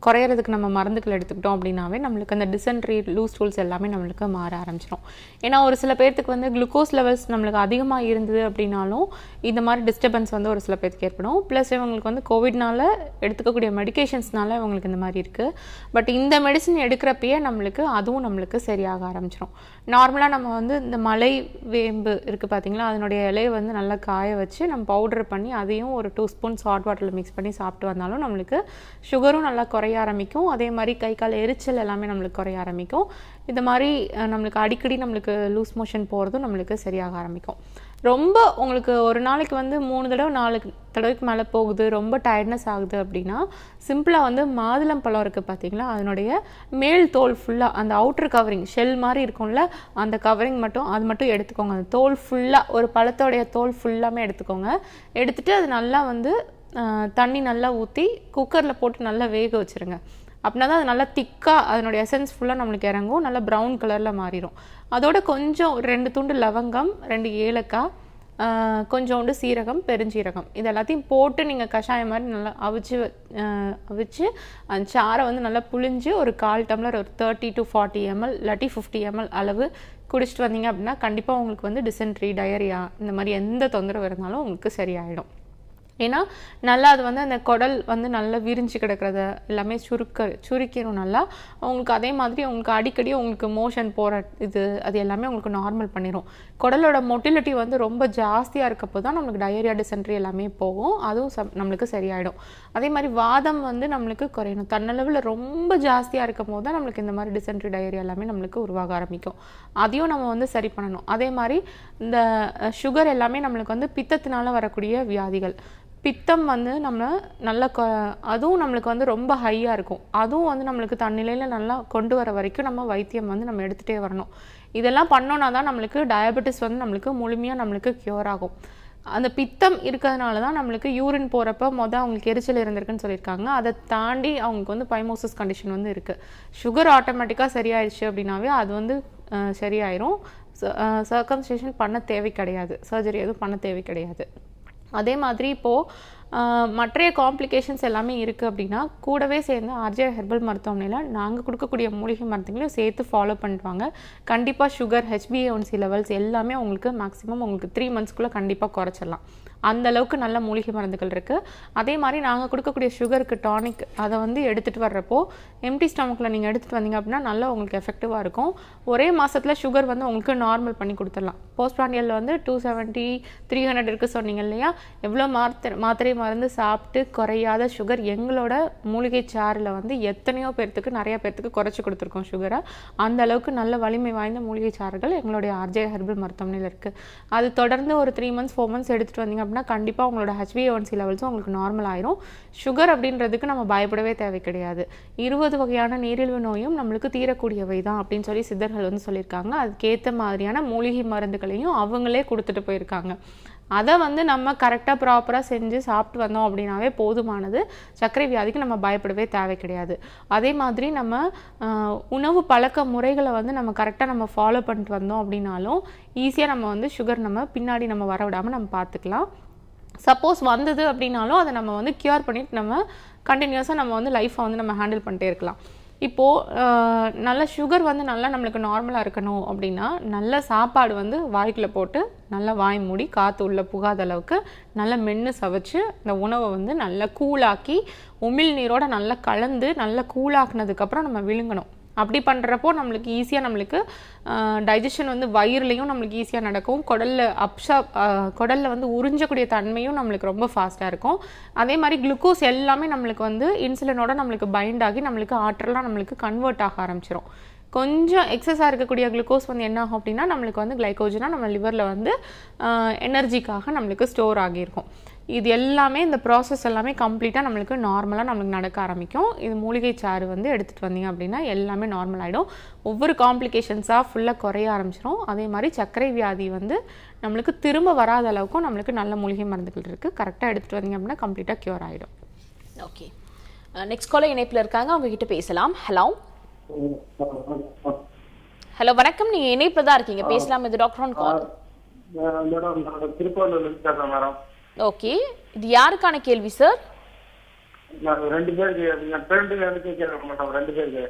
குறையிறதுக்கு நம்ம மருந்துகள் எடுத்துக்கிட்டோம் அப்படின்னாவே நம்மளுக்கு அந்த டிசென்ட்ரி லூஸ் டூல்ஸ் எல்லாமே நம்மளுக்கு மாற ஆரம்பிச்சிடும் ஏன்னா ஒரு சில பேர்த்துக்கு வந்து குளுக்கோஸ் லெவல்ஸ் நம்மளுக்கு அதிகமாக இருந்தது அப்படின்னாலும் இந்த மாதிரி டிஸ்டர்பன்ஸ் வந்து ஒரு சில பேருக்கு ஏற்படும் ப்ளஸ் இவங்களுக்கு வந்து கோவிட்னால எடுத்துக்கக்கூடிய மெடிக்கேஷன்ஸ்னால இவங்களுக்கு இந்த மாதிரி இருக்குது பட் இந்த மெடிசன் எடுக்கிறப்பயே நம்மளுக்கு அதுவும் நம்மளுக்கு சரியாக ஆரம்பிச்சிடும் நார்மலாக நம்ம வந்து இந்த மலை வேம்பு இருக்குது பார்த்தீங்களா அதனுடைய இலையை வந்து நல்லா காய வச்சு நம்ம பவுடர் பண்ணி அதையும் ஒரு டூ ஸ்பூன் சாட் வாட்டரில் மிக்ஸ் பண்ணி சாப்பிட்டு வந்தாலும் நம்மளுக்கு சுகரும் நல்லா குறைய குறைய ஆரம்பிக்கும் அதே மாதிரி கை கால் எரிச்சல் எல்லாமே நம்மளுக்கு குறைய ஆரம்பிக்கும் இந்த மாதிரி நம்மளுக்கு அடிக்கடி நம்மளுக்கு லூஸ் மோஷன் போகிறதும் நம்மளுக்கு சரியாக ஆரம்பிக்கும் ரொம்ப உங்களுக்கு ஒரு நாளைக்கு வந்து மூணு தடவை நாலு தடவைக்கு மேலே போகுது ரொம்ப டயர்ட்னஸ் ஆகுது அப்படின்னா சிம்பிளாக வந்து மாதுளம் பழம் இருக்குது பார்த்தீங்களா அதனுடைய மேல் தோல் ஃபுல்லாக அந்த அவுட்ரு கவரிங் ஷெல் மாதிரி இருக்கும்ல அந்த கவரிங் மட்டும் அது மட்டும் எடுத்துக்கோங்க அந்த தோல் ஃபுல்லாக ஒரு பழத்தோடைய தோல் ஃபுல்லாமே எடுத்துக்கோங்க எடுத்துகிட்டு அது நல்லா வந்து தண்ணி நல்லா ஊற்றி குக்கரில் போட்டு நல்லா வேக வச்சுருங்க அப்படின்னா தான் அது நல்லா திக்காக அதனுடைய எசன்ஸ் ஃபுல்லாக நம்மளுக்கு இறங்கும் நல்லா ப்ரௌன் கலரில் மாறிடும் அதோட கொஞ்சம் ரெண்டு துண்டு லவங்கம் ரெண்டு ஏலக்காய் கொஞ்சோண்டு சீரகம் பெருஞ்சீரகம் இது எல்லாத்தையும் போட்டு நீங்கள் கஷாயம் மாதிரி நல்லா அவிச்சு அவிச்சு அந்த சாரை வந்து நல்லா புழிஞ்சு ஒரு கால் டம்ளர் ஒரு தேர்ட்டி டு ஃபார்ட்டி எம்எல் இல்லாட்டி ஃபிஃப்டி எம்எல் அளவு குடிச்சிட்டு வந்தீங்க அப்படின்னா கண்டிப்பாக உங்களுக்கு வந்து டிசென்ட்ரி டயரியா இந்த மாதிரி எந்த தொந்தரவு இருந்தாலும் உங்களுக்கு சரியாயிடும் ஏன்னா நல்லா அது வந்து அந்த குடல் வந்து நல்லா விரிஞ்சு கிடக்கிறத எல்லாமே சுருக்க சுருக்கிடும் நல்லா அவங்களுக்கு அதே மாதிரி அவங்களுக்கு அடிக்கடி உங்களுக்கு மோஷன் போகிற இது அது எல்லாமே உங்களுக்கு நார்மல் பண்ணிடும் குடலோட மொட்டிலிட்டி வந்து ரொம்ப ஜாஸ்தியாக இருக்கப்போ தான் நம்மளுக்கு டயரியா டிசென்ட்ரி எல்லாமே போகும் அதுவும் சப் நம்மளுக்கு சரியாயிடும் அதே மாதிரி வாதம் வந்து நம்மளுக்கு குறையணும் தன்னளவில் ரொம்ப ஜாஸ்தியாக இருக்கும் போது தான் நம்மளுக்கு இந்த மாதிரி டிசென்ட்ரி டயரியா எல்லாமே நம்மளுக்கு உருவாக ஆரம்பிக்கும் அதையும் நம்ம வந்து சரி பண்ணணும் அதே மாதிரி இந்த சுகர் எல்லாமே நம்மளுக்கு வந்து பித்தத்தினால வரக்கூடிய வியாதிகள் பித்தம் வந்து நம்ம நல்ல க அதுவும் நம்மளுக்கு வந்து ரொம்ப ஹையாக இருக்கும் அதுவும் வந்து நம்மளுக்கு தன்னிலையில் நல்லா கொண்டு வர வரைக்கும் நம்ம வைத்தியம் வந்து நம்ம எடுத்துகிட்டே வரணும் இதெல்லாம் பண்ணோன்னா தான் நம்மளுக்கு டயபெட்டிஸ் வந்து நம்மளுக்கு முழுமையாக நம்மளுக்கு க்யூர் ஆகும் அந்த பித்தம் இருக்கிறதுனால தான் நம்மளுக்கு யூரின் போகிறப்ப மொதல் அவங்களுக்கு எரிச்சல் இருந்திருக்குன்னு சொல்லியிருக்காங்க அதை தாண்டி அவங்களுக்கு வந்து பைமோசஸ் கண்டிஷன் வந்து இருக்குது சுகர் ஆட்டோமேட்டிக்காக சரியாயிடுச்சு அப்படின்னாவே அது வந்து சரியாயிரும் சர்க்கம்ஸ்டேஷன் பண்ண தேவை கிடையாது சர்ஜரி எதுவும் பண்ண தேவை கிடையாது அதே மாதிரி இப்போது மற்றைய காம்ப்ளிகேஷன்ஸ் எல்லாமே இருக்குது அப்படின்னா கூடவே சேர்ந்து ஆர்ஜே ஹெர்பல் மருத்துவமனையில் நாங்கள் கொடுக்கக்கூடிய மூலிகை மருந்துகளையும் சேர்த்து ஃபாலோ பண்ணுவாங்க கண்டிப்பாக சுகர் ஹெச்பிஏஒன்சி லெவல்ஸ் எல்லாமே உங்களுக்கு மேக்ஸிமம் உங்களுக்கு த்ரீ மந்த்ஸ்க்குள்ளே கண்டிப்பாக குறைச்சிடலாம் அந்த அளவுக்கு நல்ல மூலிகை மருந்துகள் இருக்குது அதே மாதிரி நாங்கள் கொடுக்கக்கூடிய சுகருக்கு டானிக் அதை வந்து எடுத்துகிட்டு வர்றப்போ எம்டி ஸ்டமக்கில் நீங்கள் எடுத்துகிட்டு வந்தீங்க அப்படின்னா நல்லா உங்களுக்கு எஃபெக்டிவாக இருக்கும் ஒரே மாதத்தில் சுகர் வந்து உங்களுக்கு நார்மல் பண்ணி கொடுத்துடலாம் போஸ்ட் வந்து டூ செவன்ட்டி த்ரீ ஹண்ட்ரட் இருக்குது சொன்னீங்க இல்லையா எவ்வளோ மாத்திரை மாத்திரை மருந்து சாப்பிட்டு குறையாத சுகர் எங்களோட மூலிகை சாரில் வந்து எத்தனையோ பேர்த்துக்கு நிறையா பேர்த்துக்கு குறைச்சி கொடுத்துருக்கோம் சுகரை அந்த அளவுக்கு நல்ல வலிமை வாய்ந்த மூலிகை சாறுகள் எங்களுடைய ஆர்ஜே ஹெர்பல் மருத்துவமனையில் இருக்குது அது தொடர்ந்து ஒரு த்ரீ மந்த்ஸ் ஃபோர் மந்த்ஸ் எடுத்துகிட்டு வந்தீங்க சாப்பிட்டோம்னா கண்டிப்பாக உங்களோட ஹெச்பிஏஒன்சி லெவல்ஸும் உங்களுக்கு நார்மல் ஆயிரும் சுகர் அப்படின்றதுக்கு நம்ம பயப்படவே தேவை கிடையாது இருபது வகையான நீரிழிவு நோயும் நம்மளுக்கு தீரக்கூடியவை தான் அப்படின்னு சொல்லி சித்தர்கள் வந்து சொல்லியிருக்காங்க அதுக்கேற்ற மாதிரியான மூலிகை மருந்துகளையும் அவங்களே கொடுத்துட்டு போயிருக்காங்க அதை வந்து நம்ம கரெக்டாக ப்ராப்பராக செஞ்சு சாப்பிட்டு வந்தோம் அப்படின்னாவே போதுமானது சர்க்கரை வியாதிக்கு நம்ம பயப்படவே தேவை கிடையாது அதே மாதிரி நம்ம உணவு பழக்க முறைகளை வந்து நம்ம கரெக்டாக நம்ம ஃபாலோ பண்ணிட்டு வந்தோம் அப்படின்னாலும் ஈஸியாக நம்ம வந்து சுகர் நம்ம பின்னாடி நம்ம வரவிடாமல் நம்ம பார்த்துக்கலாம் சப்போஸ் வந்தது அப்படின்னாலும் அதை நம்ம வந்து க்யூர் பண்ணிவிட்டு நம்ம கண்டினியூஸாக நம்ம வந்து லைஃப்பை வந்து நம்ம ஹேண்டில் பண்ணிட்டே இருக்கலாம் இப்போது நல்ல சுகர் வந்து நல்லா நம்மளுக்கு நார்மலாக இருக்கணும் அப்படின்னா நல்ல சாப்பாடு வந்து வாய்க்குள்ளே போட்டு நல்லா வாய் மூடி காற்று உள்ளே புகாத அளவுக்கு நல்லா மென்று சவைச்சு இந்த உணவை வந்து நல்லா கூழாக்கி உமிழ்நீரோட நல்லா கலந்து நல்லா கூழாக்குனதுக்கப்புறம் நம்ம விழுங்கணும் அப்படி பண்ணுறப்போ நம்மளுக்கு ஈஸியாக நம்மளுக்கு டைஜஷன் வந்து வயிறுலையும் நம்மளுக்கு ஈஸியாக நடக்கும் குடலில் அப்ஷா குடலில் வந்து உறிஞ்சக்கூடிய தன்மையும் நம்மளுக்கு ரொம்ப ஃபாஸ்ட்டாக இருக்கும் அதே மாதிரி குளுக்கோஸ் எல்லாமே நம்மளுக்கு வந்து இன்சுலினோட நம்மளுக்கு பைண்ட் ஆகி நம்மளுக்கு ஆற்றலாம் நம்மளுக்கு கன்வெர்ட் ஆக ஆரம்பிச்சிடும் கொஞ்சம் எக்ஸஸாக இருக்கக்கூடிய குளுக்கோஸ் வந்து என்ன ஆகும் அப்படின்னா நம்மளுக்கு வந்து கிளைக்கோஜனாக நம்ம லிவரில் வந்து எனர்ஜிக்காக நம்மளுக்கு ஸ்டோர் ஆகியிருக்கும் இது எல்லாமே இந்த ப்ராசஸ் எல்லாமே கம்ப்ளீட்டாக நம்மளுக்கு நார்மலாக நம்மளுக்கு நடக்க ஆரம்பிக்கும் இது மூலிகை சாறு வந்து எடுத்துகிட்டு வந்தீங்க அப்படின்னா எல்லாமே நார்மல் ஆகிடும் ஒவ்வொரு காம்ப்ளிகேஷன்ஸாக ஃபுல்லாக குறைய ஆரம்பிச்சிடும் அதே மாதிரி சர்க்கரை வியாதி வந்து நம்மளுக்கு திரும்ப வராத அளவுக்கும் நம்மளுக்கு நல்ல மூலிகை மருந்துகள் இருக்குது கரெக்டாக எடுத்துகிட்டு வந்தீங்க அப்படின்னா கம்ப்ளீட்டாக க்யூர் ஆகிடும் ஓகே நெக்ஸ்ட் காலர் இணைப்பில் இருக்காங்க அவங்ககிட்ட பேசலாம் ஹலோ ஹலோ வணக்கம் நீங்கள் இணைப்பில் தான் இருக்கீங்க பேசலாம் இது டாக்டர் கால் மேடம் திருப்பூர்ல இருந்து மேடம் ஓகே இது யாருக்கான கேள்வி சார் ரெண்டு பேருக்கு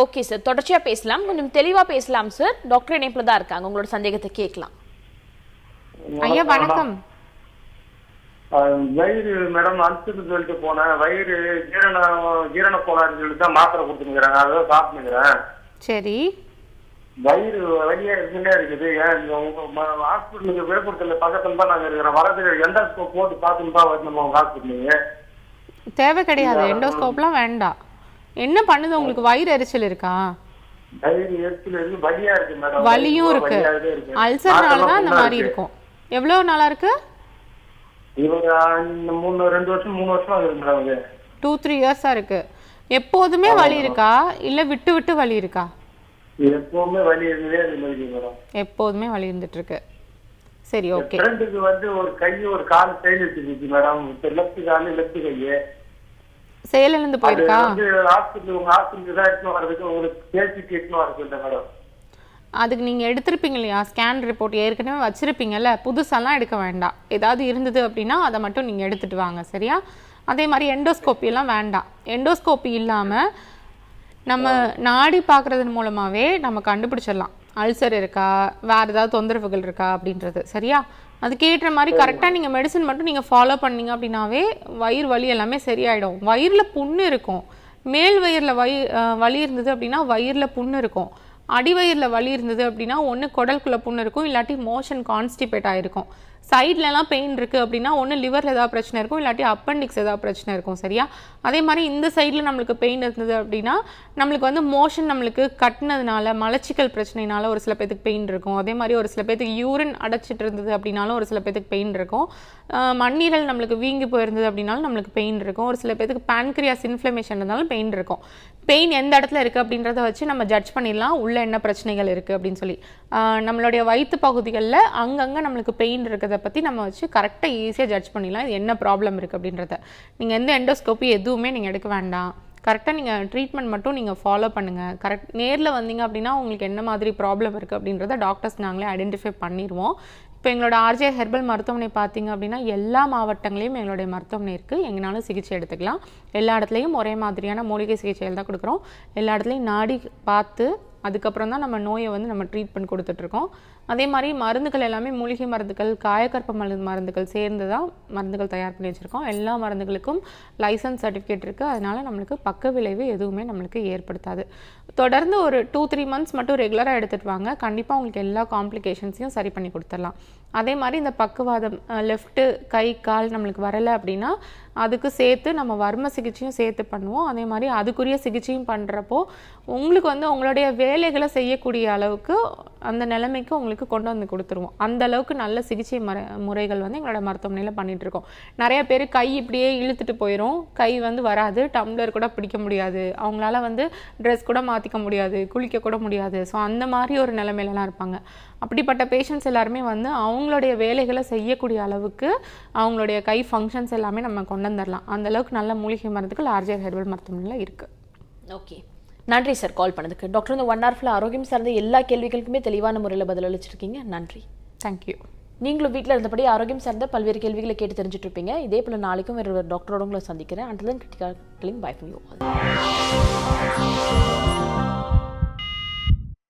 ஓகே சார் தொடர்ச்சியா பேசலாம் கொஞ்சம் தெளிவா பேசலாம் சார் டாக்டர் இணைப்பில் தான் இருக்காங்க உங்களோட சந்தேகத்தை கேட்கலாம் ஐயா வணக்கம் வயிறு மேடம் அனுப்பிட்டு சொல்லிட்டு போனேன் வயிறு ஜீரண ஜீரண கோளாறுன்னு சொல்லிட்டு தான் மாத்திரை கொடுத்துருக்குறாங்க அதான் சாப்பிட்டுக்கிறேன் சரி வயிறு வழியா இருந்துட்டே இருக்குது ஏன் ஹாஸ்பிட்டலுக்கு விழுப்புரத்துல பக்கத்துல தான் நாங்க இருக்கிறோம் வரது எண்டோஸ்கோப் போட்டு பார்த்துன்னு தான் வரணும் ஹாஸ்பிட்டலுக்கு தேவை கிடையாது எண்டோஸ்கோப்லாம் வேண்டாம் என்ன பண்ணுது உங்களுக்கு வயிறு எரிச்சல் இருக்கா வயிறு எரிச்சல் வலியா இருக்கு மேடம் வலியும் இருக்கு அல்சர்னால தான் இந்த மாதிரி இருக்கும் எவ்வளவு நாளா இருக்கு இவர் மூணு ரெண்டு வருஷம் மூணு வருஷம் இருக்கு டூ த்ரீ இயர்ஸா இருக்கு எப்போதுமே வலி இருக்கா இல்ல விட்டு விட்டு வலி இருக்கா எப்பவுமே வலி இருந்ததே அது மாதிரி மேடம் எப்போதுமே வலி இருந்துட்டு இருக்கு சரி ஓகே ஃப்ரெண்டுக்கு வந்து ஒரு கை ஒரு கால் செயல் எடுத்துருச்சு மேடம் லெஃப்ட் கால் லெஃப்ட் கையே செயல் இருந்து போயிருக்கா வந்து ஹாஸ்பிட்டல் உங்க ஹாஸ்பிட்டல் தான் எடுத்து வரதுக்கு ஒரு கேசி ட்ரீட்மெண்ட் வரது இல்லை மேடம் அதுக்கு நீங்க எடுத்திருப்பீங்க இல்லையா ஸ்கேன் ரிப்போர்ட் ஏற்கனவே வச்சுருப்பீங்கல்ல புதுசெல்லாம் எடுக்க வேண்டாம் ஏதாவது இருந்தது அப்படின்னா அதை மட்டும் நீங்க எடுத்துட்டு வாங்க சரியா அதே மாதிரி எண்டோஸ்கோப்பி எல்லாம் வேண்டாம் எண்டோஸ்கோப்பி இல்லாமல் நம்ம நாடி பார்க்குறதன் மூலமாகவே நம்ம கண்டுபிடிச்சிடலாம் அல்சர் இருக்கா வேறு ஏதாவது தொந்தரவுகள் இருக்கா அப்படின்றது சரியா அதுக்கேற்ற மாதிரி கரெக்டாக நீங்கள் மெடிசன் மட்டும் நீங்கள் ஃபாலோ பண்ணீங்க அப்படின்னாவே வயிறு வலி எல்லாமே சரியாயிடும் வயிறில் புண்ணு இருக்கும் மேல் வயிறில் வயி வலி இருந்தது அப்படின்னா வயிறில் புண்ணு இருக்கும் அடிவயிறில் வலி இருந்தது அப்படின்னா ஒன்று குடல்குள்ளே புண்ணு இருக்கும் இல்லாட்டி மோஷன் கான்ஸ்டிபேட் ஆகிருக்கும் சைட்லலாம் பெயின் இருக்குது அப்படின்னா ஒன்று லிவரில் ஏதாவது பிரச்சனை இருக்கும் இல்லாட்டி அப்பண்டிக்ஸ் ஏதாவது பிரச்சனை இருக்கும் சரியா அதே மாதிரி இந்த சைடில் நம்மளுக்கு பெயின் இருந்தது அப்படின்னா நம்மளுக்கு வந்து மோஷன் நம்மளுக்கு கட்டினதுனால மலச்சிக்கல் பிரச்சனைனால ஒரு சில பேத்துக்கு பெயின் இருக்கும் அதே மாதிரி ஒரு சில பேத்துக்கு யூரின் அடைச்சிட்டு இருந்தது அப்படின்னாலும் ஒரு சில பேத்துக்கு பெயின் இருக்கும் மண்ணீரல் நம்மளுக்கு வீங்கி போயிருந்தது அப்படின்னாலும் நம்மளுக்கு பெயின் இருக்கும் ஒரு சில பேத்துக்கு பேன்க்ரியாஸ் இன்ஃப்ளமேஷன் இருந்தாலும் பெயின் இருக்கும் பெயின் எந்த இடத்துல இருக்குது அப்படின்றத வச்சு நம்ம ஜட்ஜ் பண்ணிடலாம் உள்ளே என்ன பிரச்சனைகள் இருக்குது அப்படின்னு சொல்லி நம்மளுடைய வயிற்று பகுதிகளில் அங்கங்கே நம்மளுக்கு பெயின் இருக்கிறத பற்றி நம்ம வச்சு கரெக்டாக ஈஸியாக ஜட்ஜ் பண்ணிடலாம் இது என்ன ப்ராப்ளம் இருக்குது அப்படின்றத நீங்கள் எந்த எண்டோஸ்கோப்பி எதுவுமே நீங்கள் எடுக்க வேண்டாம் கரெக்டாக நீங்கள் ட்ரீட்மெண்ட் மட்டும் நீங்கள் ஃபாலோ பண்ணுங்கள் கரெக்ட் நேரில் வந்தீங்க அப்படின்னா உங்களுக்கு என்ன மாதிரி ப்ராப்ளம் இருக்குது அப்படின்றத டாக்டர்ஸ் நாங்களே ஐடென்டிஃபை பண்ணிடுவோம் இப்போ எங்களோட ஆர்ஜே ஹெர்பல் மருத்துவமனை பார்த்திங்க அப்படின்னா எல்லா மாவட்டங்களையும் எங்களுடைய மருத்துவமனை இருக்குது எங்கனாலும் சிகிச்சை எடுத்துக்கலாம் எல்லா இடத்துலையும் ஒரே மாதிரியான மூலிகை சிகிச்சைகள் தான் கொடுக்குறோம் எல்லா இடத்துலையும் நாடி பார்த்து அதுக்கப்புறம் தான் நம்ம நோயை வந்து நம்ம ட்ரீட்மெண்ட் கொடுத்துட்ருக்கோம் அதே மாதிரி மருந்துகள் எல்லாமே மூலிகை மருந்துகள் காயக்கற்ப மருந்து மருந்துகள் சேர்ந்து தான் மருந்துகள் தயார் பண்ணி வச்சுருக்கோம் எல்லா மருந்துகளுக்கும் லைசன்ஸ் சர்டிஃபிகேட் இருக்குது அதனால் நம்மளுக்கு பக்க விளைவு எதுவுமே நம்மளுக்கு ஏற்படுத்தாது தொடர்ந்து ஒரு டூ த்ரீ மந்த்ஸ் மட்டும் ரெகுலராக எடுத்துகிட்டு வாங்க கண்டிப்பாக உங்களுக்கு எல்லா காம்ப்ளிகேஷன்ஸையும் சரி பண்ணி கொடுத்துடலாம் அதே மாதிரி இந்த பக்குவாதம் லெஃப்ட்டு கை கால் நம்மளுக்கு வரலை அப்படின்னா அதுக்கு சேர்த்து நம்ம வர்ம சிகிச்சையும் சேர்த்து பண்ணுவோம் அதே மாதிரி அதுக்குரிய சிகிச்சையும் பண்ணுறப்போ உங்களுக்கு வந்து உங்களுடைய வேலைகளை செய்யக்கூடிய அளவுக்கு அந்த நிலைமைக்கு உங்களுக்கு கொண்டு வந்து கொடுத்துருவோம் அந்த அளவுக்கு நல்ல சிகிச்சை முறைகள் வந்து எங்களோட மருத்துவமனையில் பண்ணிகிட்ருக்கோம் நிறைய பேர் கை இப்படியே இழுத்துட்டு போயிடும் கை வந்து வராது டம்ளர் கூட பிடிக்க முடியாது அவங்களால வந்து ட்ரெஸ் கூட மாற்றிக்க முடியாது குளிக்க கூட முடியாது ஸோ அந்த மாதிரி ஒரு நிலைமையிலலாம் இருப்பாங்க அப்படிப்பட்ட பேஷண்ட்ஸ் எல்லாருமே வந்து அவங்களுடைய வேலைகளை செய்யக்கூடிய அளவுக்கு அவங்களுடைய கை ஃபங்க்ஷன்ஸ் எல்லாமே நம்ம கொண்டு கொண்டு வந்துடலாம் அந்தளவுக்கு நல்ல மூலிகை மருந்துகள் ஆர்ஜே ஹெர்பல் மருத்துவமனையில் இருக்குது ஓகே நன்றி சார் கால் பண்ணதுக்கு டாக்டர் இந்த ஒன் ஹவர் ஃபுல்லாக ஆரோக்கியம் சார்ந்த எல்லா கேள்விகளுக்குமே தெளிவான முறையில் பதில் அளிச்சிருக்கீங்க நன்றி தேங்க்யூ நீங்களும் வீட்டில் இருந்தபடி ஆரோக்கியம் சார்ந்த பல்வேறு கேள்விகளை கேட்டு தெரிஞ்சுட்டு இருப்பீங்க இதே போல் நாளைக்கும் வேறு டாக்டரோட உங்களை சந்திக்கிறேன் and then critical bye for you